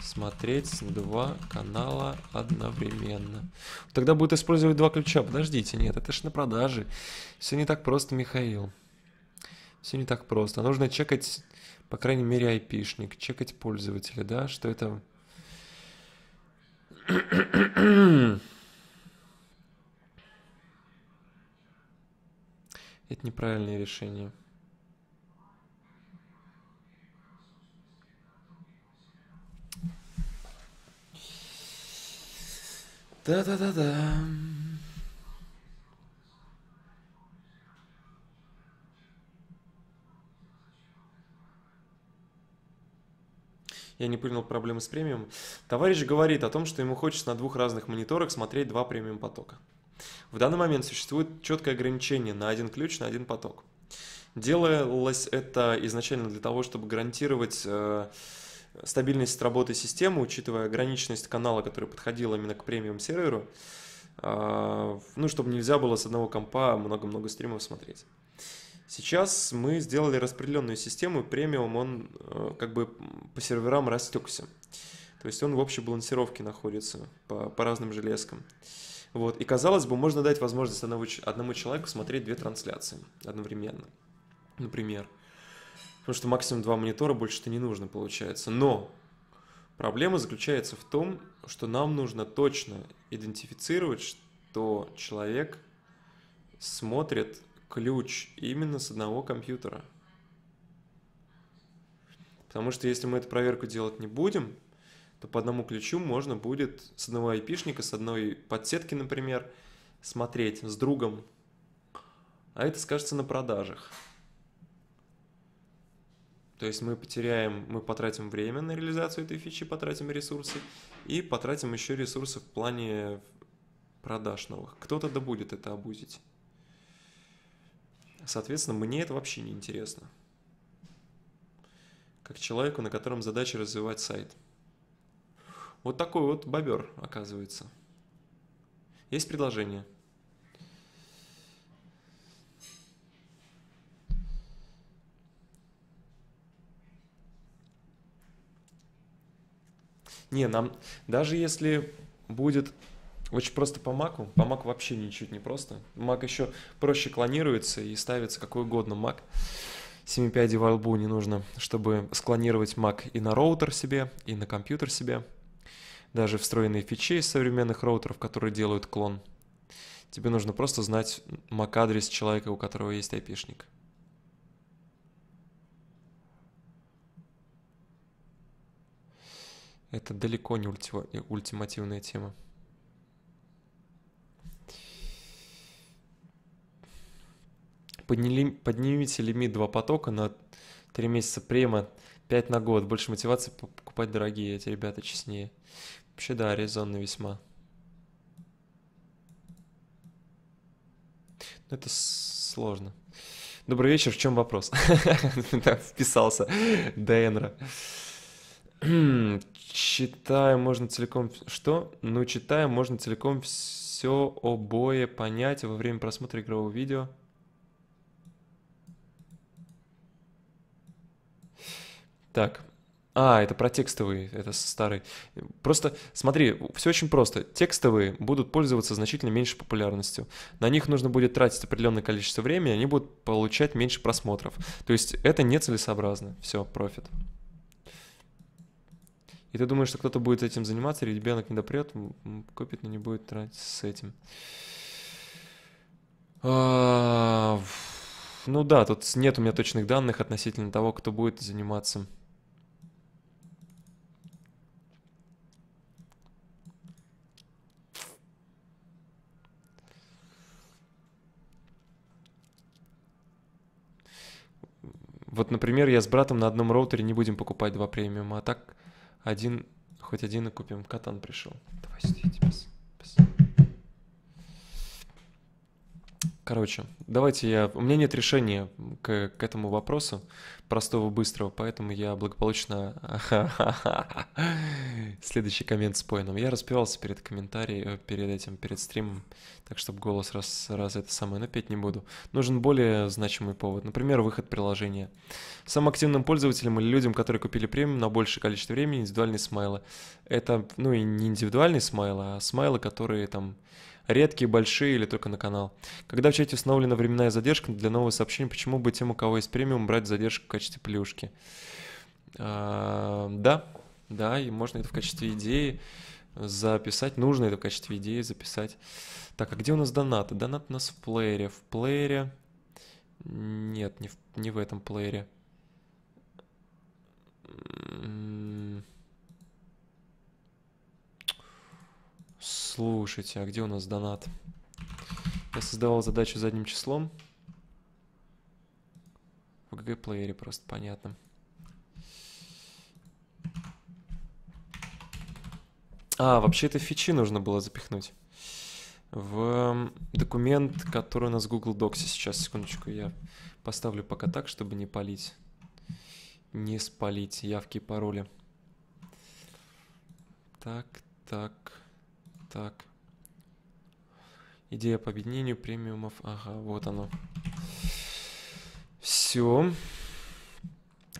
смотреть два канала одновременно. Тогда будет использовать два ключа. Подождите, нет, это же на продаже. Все не так просто, Михаил. Все не так просто. Нужно чекать, по крайней мере, айпишник, чекать пользователя, да, что это... Это неправильное решение. Да-да-да-да. Я не понял проблемы с премиум. Товарищ говорит о том, что ему хочется на двух разных мониторах смотреть два премиум потока. В данный момент существует четкое ограничение на один ключ, на один поток. Делалось это изначально для того, чтобы гарантировать э, стабильность работы системы, учитывая ограниченность канала, который подходил именно к премиум-серверу, э, ну, чтобы нельзя было с одного компа много-много стримов смотреть. Сейчас мы сделали распределенную систему, премиум, он э, как бы по серверам растекся. То есть он в общей балансировке находится по, по разным железкам. Вот. И казалось бы, можно дать возможность одного, одному человеку смотреть две трансляции одновременно, например. Потому что максимум два монитора больше-то не нужно получается. Но проблема заключается в том, что нам нужно точно идентифицировать, что человек смотрит ключ именно с одного компьютера. Потому что если мы эту проверку делать не будем, то по одному ключу можно будет с одного айпишника, с одной подсетки, например, смотреть с другом. А это скажется на продажах. То есть мы потеряем, мы потратим время на реализацию этой фичи, потратим ресурсы и потратим еще ресурсы в плане продаж новых. Кто-то да будет это обузить. Соответственно, мне это вообще не интересно. Как человеку, на котором задача развивать сайт – вот такой вот бобер, оказывается. Есть предложение. Не, нам даже если будет очень просто по маку, по маку вообще ничуть не просто. Мак еще проще клонируется и ставится какой угодно мак. 7 пядей во лбу не нужно, чтобы склонировать мак и на роутер себе, и на компьютер себе даже встроенные фичи из современных роутеров, которые делают клон. Тебе нужно просто знать MAC-адрес человека, у которого есть айпишник. Это далеко не ультимативная тема. Подняли, поднимите лимит два потока на три месяца према 5 на год. Больше мотивации покупать дорогие, эти ребята честнее. Вообще, да, резонно весьма. Но ну, это сложно. Добрый вечер, в чем вопрос? [laughs] Вписался до Энра. Читая можно целиком... Что? Ну, читая можно целиком все обои понять во время просмотра игрового видео. Так, а, это про текстовые, это старый. Просто смотри, все очень просто. Текстовые будут пользоваться значительно меньше популярностью. На них нужно будет тратить определенное количество времени, они будут получать меньше просмотров. То есть это нецелесообразно. Все, профит. И ты думаешь, что кто-то будет этим заниматься, или ребенок не допрет, копит но не будет тратить с этим. А, ну да, тут нет у меня точных данных относительно того, кто будет заниматься Вот, например, я с братом на одном роутере не будем покупать два премиума, а так один, хоть один и купим. Катан пришел. Давай сюда, я тебя... Короче, давайте я... У меня нет решения к, к этому вопросу, простого, быстрого, поэтому я благополучно... [laughs] Следующий коммент с поином. Я распевался перед комментарием, э, перед этим, перед стримом, так чтобы голос раз, раз это самое, но петь не буду. Нужен более значимый повод, например, выход приложения. Самым активным пользователям или людям, которые купили премиум на большее количество времени, индивидуальные смайлы. Это, ну и не индивидуальные смайлы, а смайлы, которые там редкие, большие или только на канал. Когда в чате установлена временная задержка для нового сообщения, почему бы тем, у кого есть премиум, брать задержку в качестве плюшки? А, да, да, и можно это в качестве идеи записать, нужно это в качестве идеи записать. Так, а где у нас донаты? Донат у нас в плеере. В плеере... Нет, не в, не в этом плеере. Слушайте, а где у нас донат? Я создавал задачу задним числом. В ГГ-плеере просто понятно. А, вообще это фичи нужно было запихнуть. В документ, который у нас в Google Docs сейчас, секундочку, я поставлю пока так, чтобы не палить. Не спалить явки и пароли. Так, так. Так. Идея по объединению премиумов. Ага, вот оно. Все.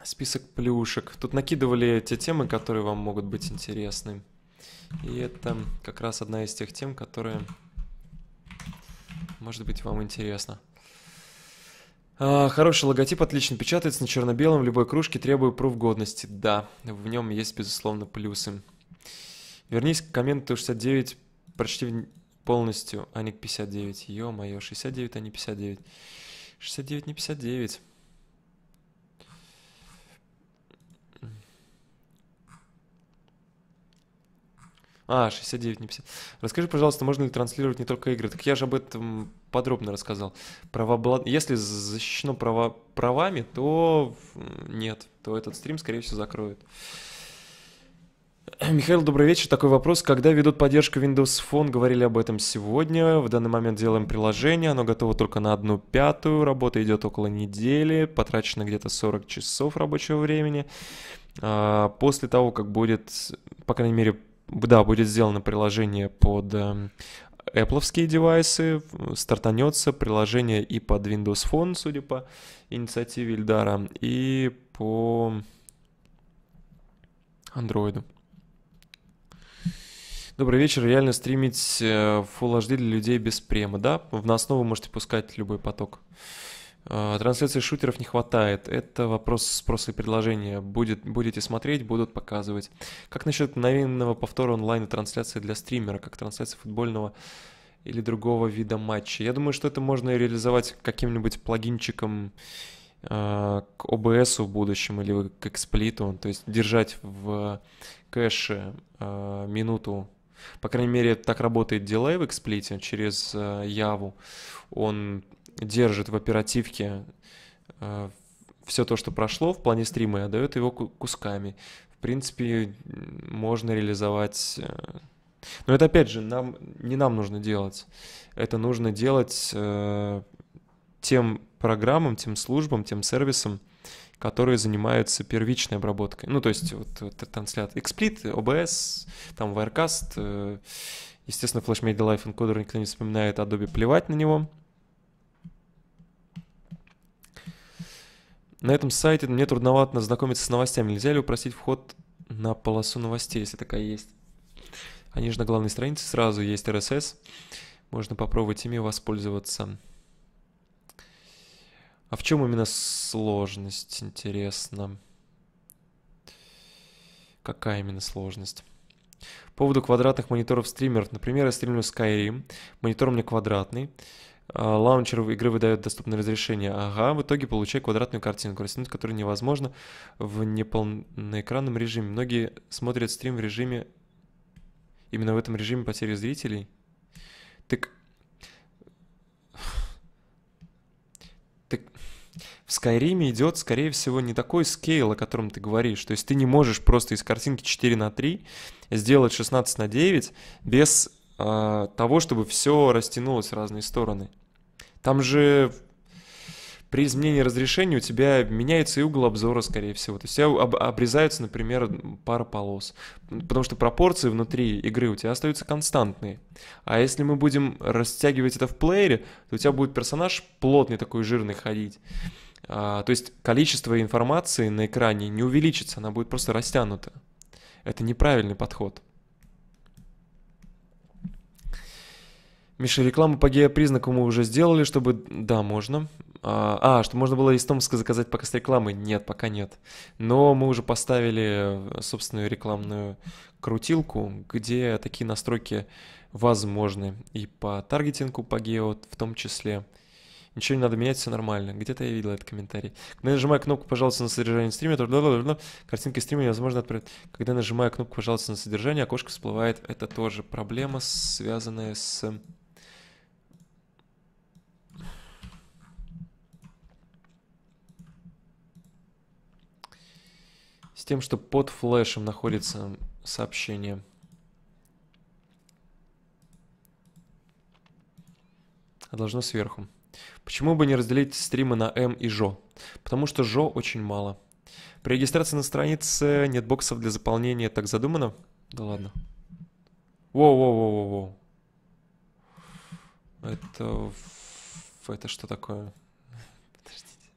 Список плюшек. Тут накидывали те темы, которые вам могут быть интересны. И это как раз одна из тех тем, которые, может быть, вам интересна. хороший логотип, отлично печатается на черно-белом, в любой кружке, требую пруф годности. Да, в нем есть, безусловно, плюсы. Вернись к комменту 69, прочти полностью, а не к 59. Ё-моё, 69, а не 59. 69, не 59. А, 69, не 50. Расскажи, пожалуйста, можно ли транслировать не только игры? Так я же об этом подробно рассказал. Правооблад... Если защищено право- правами, то нет, то этот стрим, скорее всего, закроют. [clears throat] Михаил, добрый вечер. Такой вопрос. Когда ведут поддержку Windows Phone? Говорили об этом сегодня. В данный момент делаем приложение. Оно готово только на одну пятую. Работа идет около недели. Потрачено где-то 40 часов рабочего времени. А, после того, как будет, по крайней мере, да, будет сделано приложение под э, Apple девайсы, стартанется приложение и под Windows Phone, судя по инициативе Ильдара, и по Android. Добрый вечер. Реально стримить э, Full HD для людей без према, да? В нас вы можете пускать любой поток. Э, трансляции шутеров не хватает. Это вопрос спроса и предложения. Будет, будете смотреть, будут показывать. Как насчет новинного повтора онлайн трансляции для стримера, как трансляция футбольного или другого вида матча? Я думаю, что это можно реализовать каким-нибудь плагинчиком э, к OBS в будущем или к эксплиту, то есть держать в кэше минуту по крайней мере, так работает дилей в эксплите через Яву. Э, Он держит в оперативке э, все то, что прошло в плане стрима, и отдает его кусками. В принципе, можно реализовать... Э, но это, опять же, нам, не нам нужно делать. Это нужно делать тем программам, тем службам, тем сервисам, которые занимаются первичной обработкой. Ну, то есть вот, вот транслят XSplit, OBS, там Wirecast, э, естественно, Flash Media Life Encoder никто не вспоминает, Adobe плевать на него. На этом сайте мне трудновато знакомиться с новостями. Нельзя ли упростить вход на полосу новостей, если такая есть? Они же на главной странице сразу есть RSS. Можно попробовать ими воспользоваться. А в чем именно сложность, интересно? Какая именно сложность? По поводу квадратных мониторов стримеров. Например, я стримлю Skyrim, монитор у меня квадратный, а, Лаунчер игры выдает доступное разрешение. Ага, в итоге получаю квадратную картинку, растянуть которую невозможно в неполноэкранном режиме. Многие смотрят стрим в режиме... Именно в этом режиме потери зрителей. Так в Скайриме идет, скорее всего, не такой скейл, о котором ты говоришь. То есть ты не можешь просто из картинки 4 на 3 сделать 16 на 9 без э, того, чтобы все растянулось в разные стороны. Там же при изменении разрешения у тебя меняется и угол обзора, скорее всего. То есть у тебя об- обрезаются, например, пара полос. Потому что пропорции внутри игры у тебя остаются константные. А если мы будем растягивать это в плеере, то у тебя будет персонаж плотный такой, жирный ходить. А, то есть количество информации на экране не увеличится, она будет просто растянута. Это неправильный подход. Миша, рекламу по геопризнаку мы уже сделали, чтобы... Да, можно. А, а что можно было из Томска заказать пока с рекламой? Нет, пока нет. Но мы уже поставили э, собственную рекламную крутилку, где такие настройки возможны. И по таргетингу, по гео в том числе. Ничего не надо менять, все нормально. Где-то я видел этот комментарий. Когда я нажимаю кнопку «Пожалуйста» на содержание стрима, то картинки стрима невозможно отправить. Когда я нажимаю кнопку «Пожалуйста» на содержание, окошко всплывает. Это тоже проблема, связанная с... С тем, что под флешем находится сообщение. А должно сверху. Почему бы не разделить стримы на М и Жо? Потому что Жо очень мало. При регистрации на странице нет боксов для заполнения, так задумано? Да ладно. Воу-воу-воу-воу-воу. Это... Это что такое? Подождите.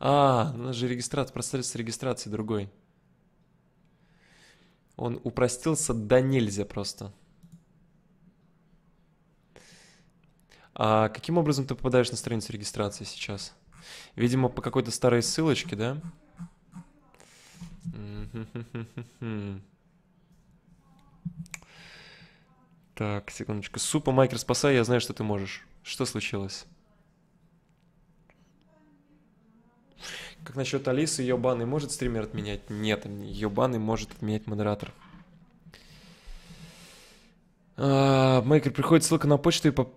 А, ну, у нас же регистрация, процесс регистрации другой. Он упростился до нельзя просто. А каким образом ты попадаешь на страницу регистрации сейчас? Видимо, по какой-то старой ссылочке, да? Так, секундочку. Супа, Майкер, спасай, я знаю, что ты можешь. Что случилось? Как насчет Алисы, ее баны может стример отменять? Нет, ее баны может отменять модератор. А, Мейкер приходит ссылка на почту и по...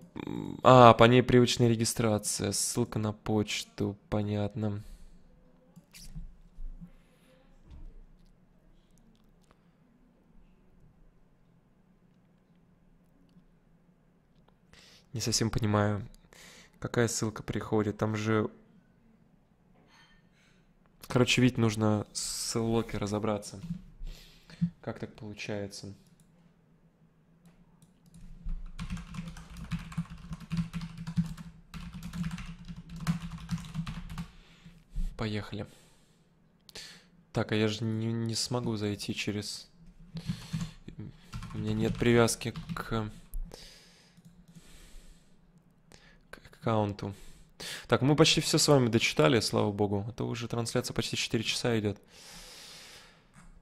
А, по ней привычная регистрация. Ссылка на почту, понятно. Не совсем понимаю, какая ссылка приходит. Там же... Короче, ведь нужно с локи разобраться. Как так получается? Поехали. Так, а я же не, не смогу зайти через... У меня нет привязки к... к аккаунту. Так, мы почти все с вами дочитали, слава богу. А то уже трансляция почти 4 часа идет.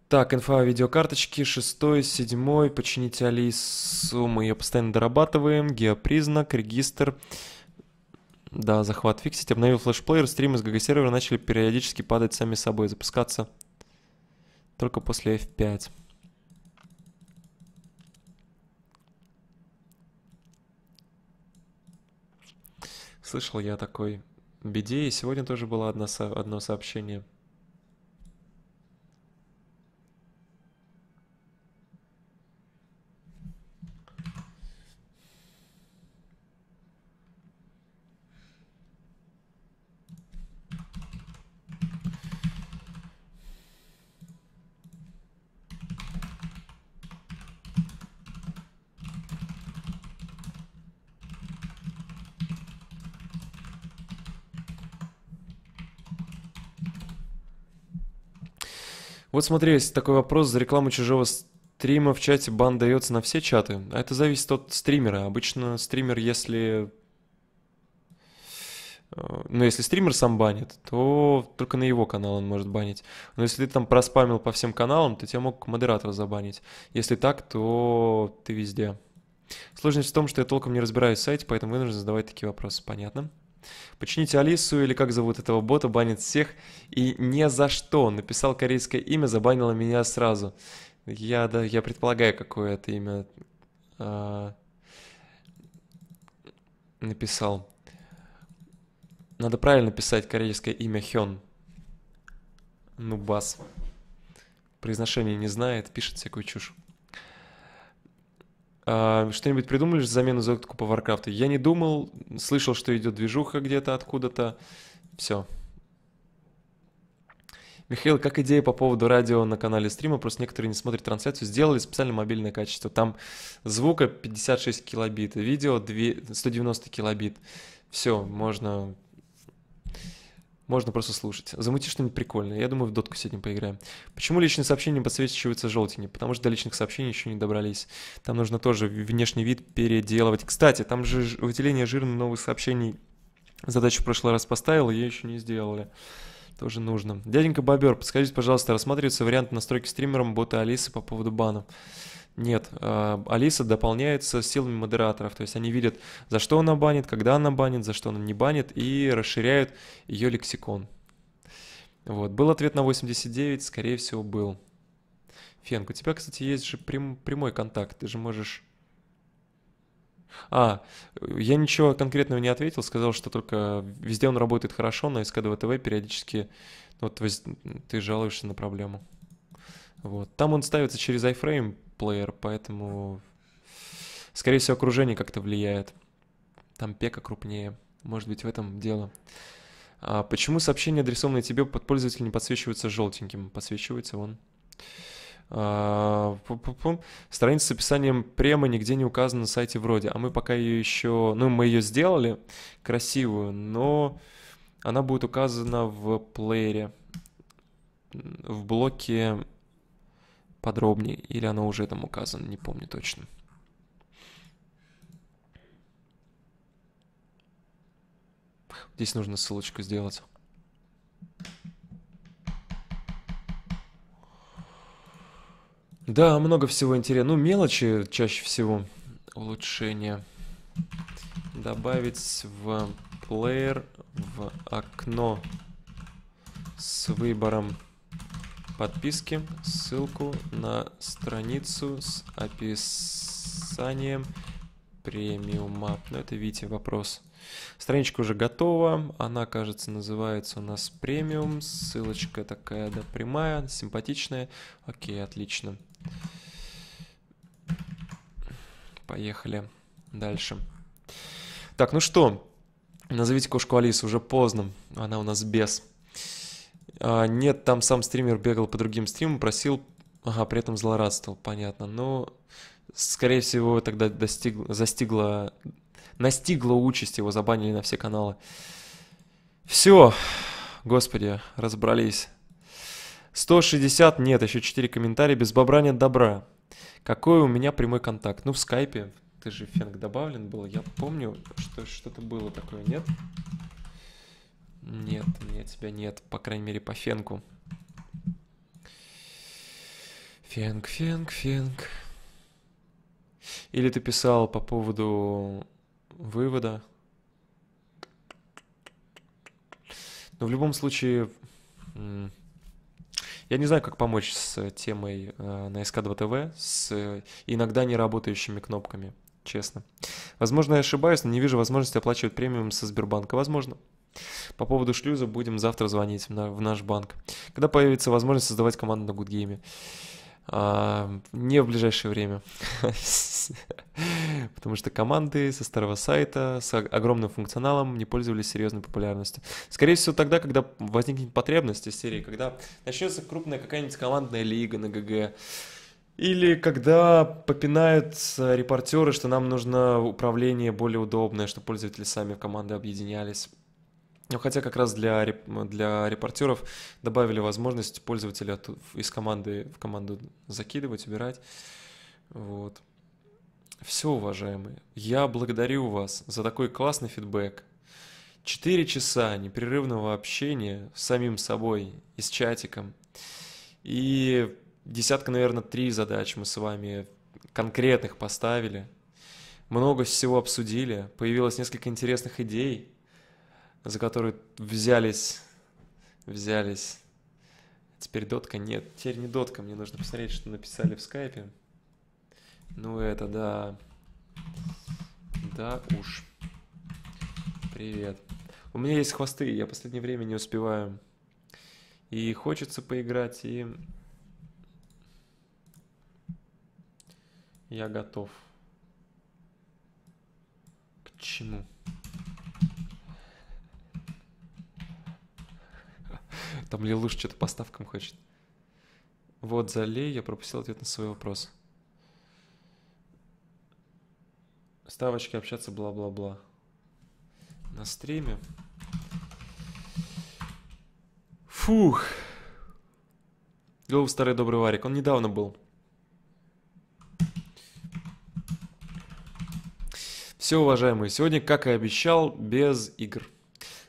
Так, инфа о видеокарточке шестой, седьмой. почините Алису, мы ее постоянно дорабатываем, геопризнак, регистр, да, захват фиксить. Обновил флешплеер, стримы с ГГ сервера начали периодически падать сами собой, запускаться только после F5. Слышал я о такой беде, и сегодня тоже было одно, одно сообщение – Вот смотри, есть такой вопрос, за рекламу чужого стрима в чате бан дается на все чаты, а это зависит от стримера. Обычно стример, если... Э, ну, если стример сам банит, то только на его канал он может банить. Но если ты там проспамил по всем каналам, то тебя мог модератор забанить. Если так, то ты везде. Сложность в том, что я толком не разбираюсь в сайте, поэтому вынужден задавать такие вопросы. Понятно? Почините Алису или как зовут этого бота, банит всех. И не за что. Написал корейское имя, забанило меня сразу. Я, да, я предполагаю, какое это имя а, написал. Надо правильно писать корейское имя Хён. Ну, бас. Произношение не знает, пишет всякую чушь. А, что-нибудь придумали в замену за откупа Варкрафта? Я не думал, слышал, что идет движуха где-то откуда-то. Все. Михаил, как идея по поводу радио на канале стрима, просто некоторые не смотрят трансляцию, сделали специально мобильное качество. Там звука 56 килобит, видео 2... 190 килобит. Все, можно можно просто слушать. Замути что-нибудь прикольное. Я думаю, в дотку сегодня поиграем. Почему личные сообщения подсвечиваются желтеньким? Потому что до личных сообщений еще не добрались. Там нужно тоже внешний вид переделывать. Кстати, там же выделение жирных новых сообщений задачу в прошлый раз поставил, ее еще не сделали тоже нужно. Дяденька Бобер, подскажите, пожалуйста, рассматривается вариант настройки стримером бота Алисы по поводу бана? Нет, а, Алиса дополняется силами модераторов, то есть они видят, за что она банит, когда она банит, за что она не банит, и расширяют ее лексикон. Вот, был ответ на 89, скорее всего, был. Фенк, у тебя, кстати, есть же прям, прямой контакт, ты же можешь а, я ничего конкретного не ответил, сказал, что только везде он работает хорошо, но СКДВТВ периодически, вот ты жалуешься на проблему. Вот. Там он ставится через iFrame плеер, поэтому, скорее всего, окружение как-то влияет. Там пека крупнее. Может быть, в этом дело. А почему сообщения, адресованные тебе под пользователя, не подсвечиваются желтеньким? Подсвечивается он. А, страница с описанием према нигде не указана на сайте вроде, а мы пока ее еще... Ну, мы ее сделали красивую, но она будет указана в плеере, в блоке подробнее, или она уже там указана, не помню точно. Здесь нужно ссылочку сделать. Да, много всего интересного. Ну, мелочи чаще всего Улучшение. Добавить в плеер в окно с выбором подписки ссылку на страницу с описанием премиума. Но ну, это, видите, вопрос. Страничка уже готова, она, кажется, называется у нас премиум, ссылочка такая, да, прямая, симпатичная. Окей, отлично. Поехали дальше. Так, ну что, назовите кошку Алису, уже поздно, она у нас без. А, нет, там сам стример бегал по другим стримам, просил, ага, при этом злорадствовал, понятно. Но, скорее всего, тогда достиг, застигла, настигла участь, его забанили на все каналы. Все, господи, разобрались. 160, нет, еще 4 комментария, без бобра нет добра. Какой у меня прямой контакт? Ну, в скайпе, ты же фенг добавлен был, я помню, что что-то было такое, нет? Нет, у меня тебя нет, по крайней мере, по фенку. Фенг, фенг, фенг. Или ты писал по поводу вывода? Но ну, в любом случае... Я не знаю, как помочь с темой э, на СК2ТВ, с э, иногда не работающими кнопками, честно. Возможно, я ошибаюсь, но не вижу возможности оплачивать премиум со Сбербанка. Возможно. По поводу шлюза будем завтра звонить в наш банк. Когда появится возможность создавать команду на Гудгейме. А, не в ближайшее время. [laughs] Потому что команды со старого сайта, с огромным функционалом не пользовались серьезной популярностью. Скорее всего, тогда, когда возникнет потребность из серии, когда начнется крупная какая-нибудь командная лига на ГГ, или когда попинают репортеры, что нам нужно управление более удобное, чтобы пользователи сами в команды объединялись. Ну, хотя как раз для, для репортеров добавили возможность пользователя из команды в команду закидывать, убирать. Вот. Все, уважаемые, я благодарю вас за такой классный фидбэк. Четыре часа непрерывного общения с самим собой и с чатиком. И десятка, наверное, три задач мы с вами конкретных поставили. Много всего обсудили, появилось несколько интересных идей – за которую взялись, взялись. Теперь дотка нет. Теперь не дотка, мне нужно посмотреть, что написали в скайпе. Ну это да. Да уж. Привет. У меня есть хвосты, я в последнее время не успеваю. И хочется поиграть, и... Я готов. К чему? Там Лелуш что-то по ставкам хочет. Вот залей, я пропустил ответ на свой вопрос. Ставочки общаться, бла-бла-бла. На стриме. Фух. Лев старый добрый варик. Он недавно был. Все, уважаемые, сегодня, как и обещал, без игр.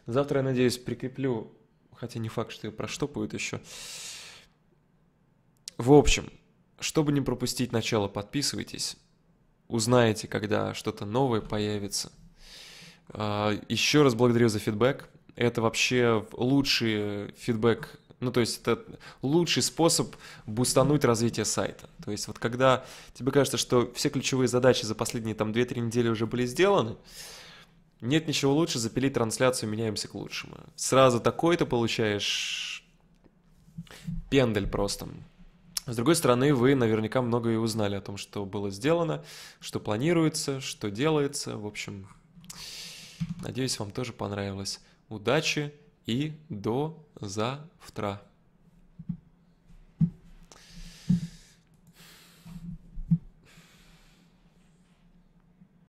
Завтра, я надеюсь, прикреплю хотя не факт, что ее проштопают еще. В общем, чтобы не пропустить начало, подписывайтесь. Узнаете, когда что-то новое появится. А, еще раз благодарю за фидбэк. Это вообще лучший фидбэк, ну то есть это лучший способ бустануть развитие сайта. То есть вот когда тебе кажется, что все ключевые задачи за последние там 2-3 недели уже были сделаны, нет ничего лучше, запилить трансляцию «Меняемся к лучшему». Сразу такой ты получаешь пендель просто. С другой стороны, вы наверняка многое и узнали о том, что было сделано, что планируется, что делается. В общем, надеюсь, вам тоже понравилось. Удачи и до завтра.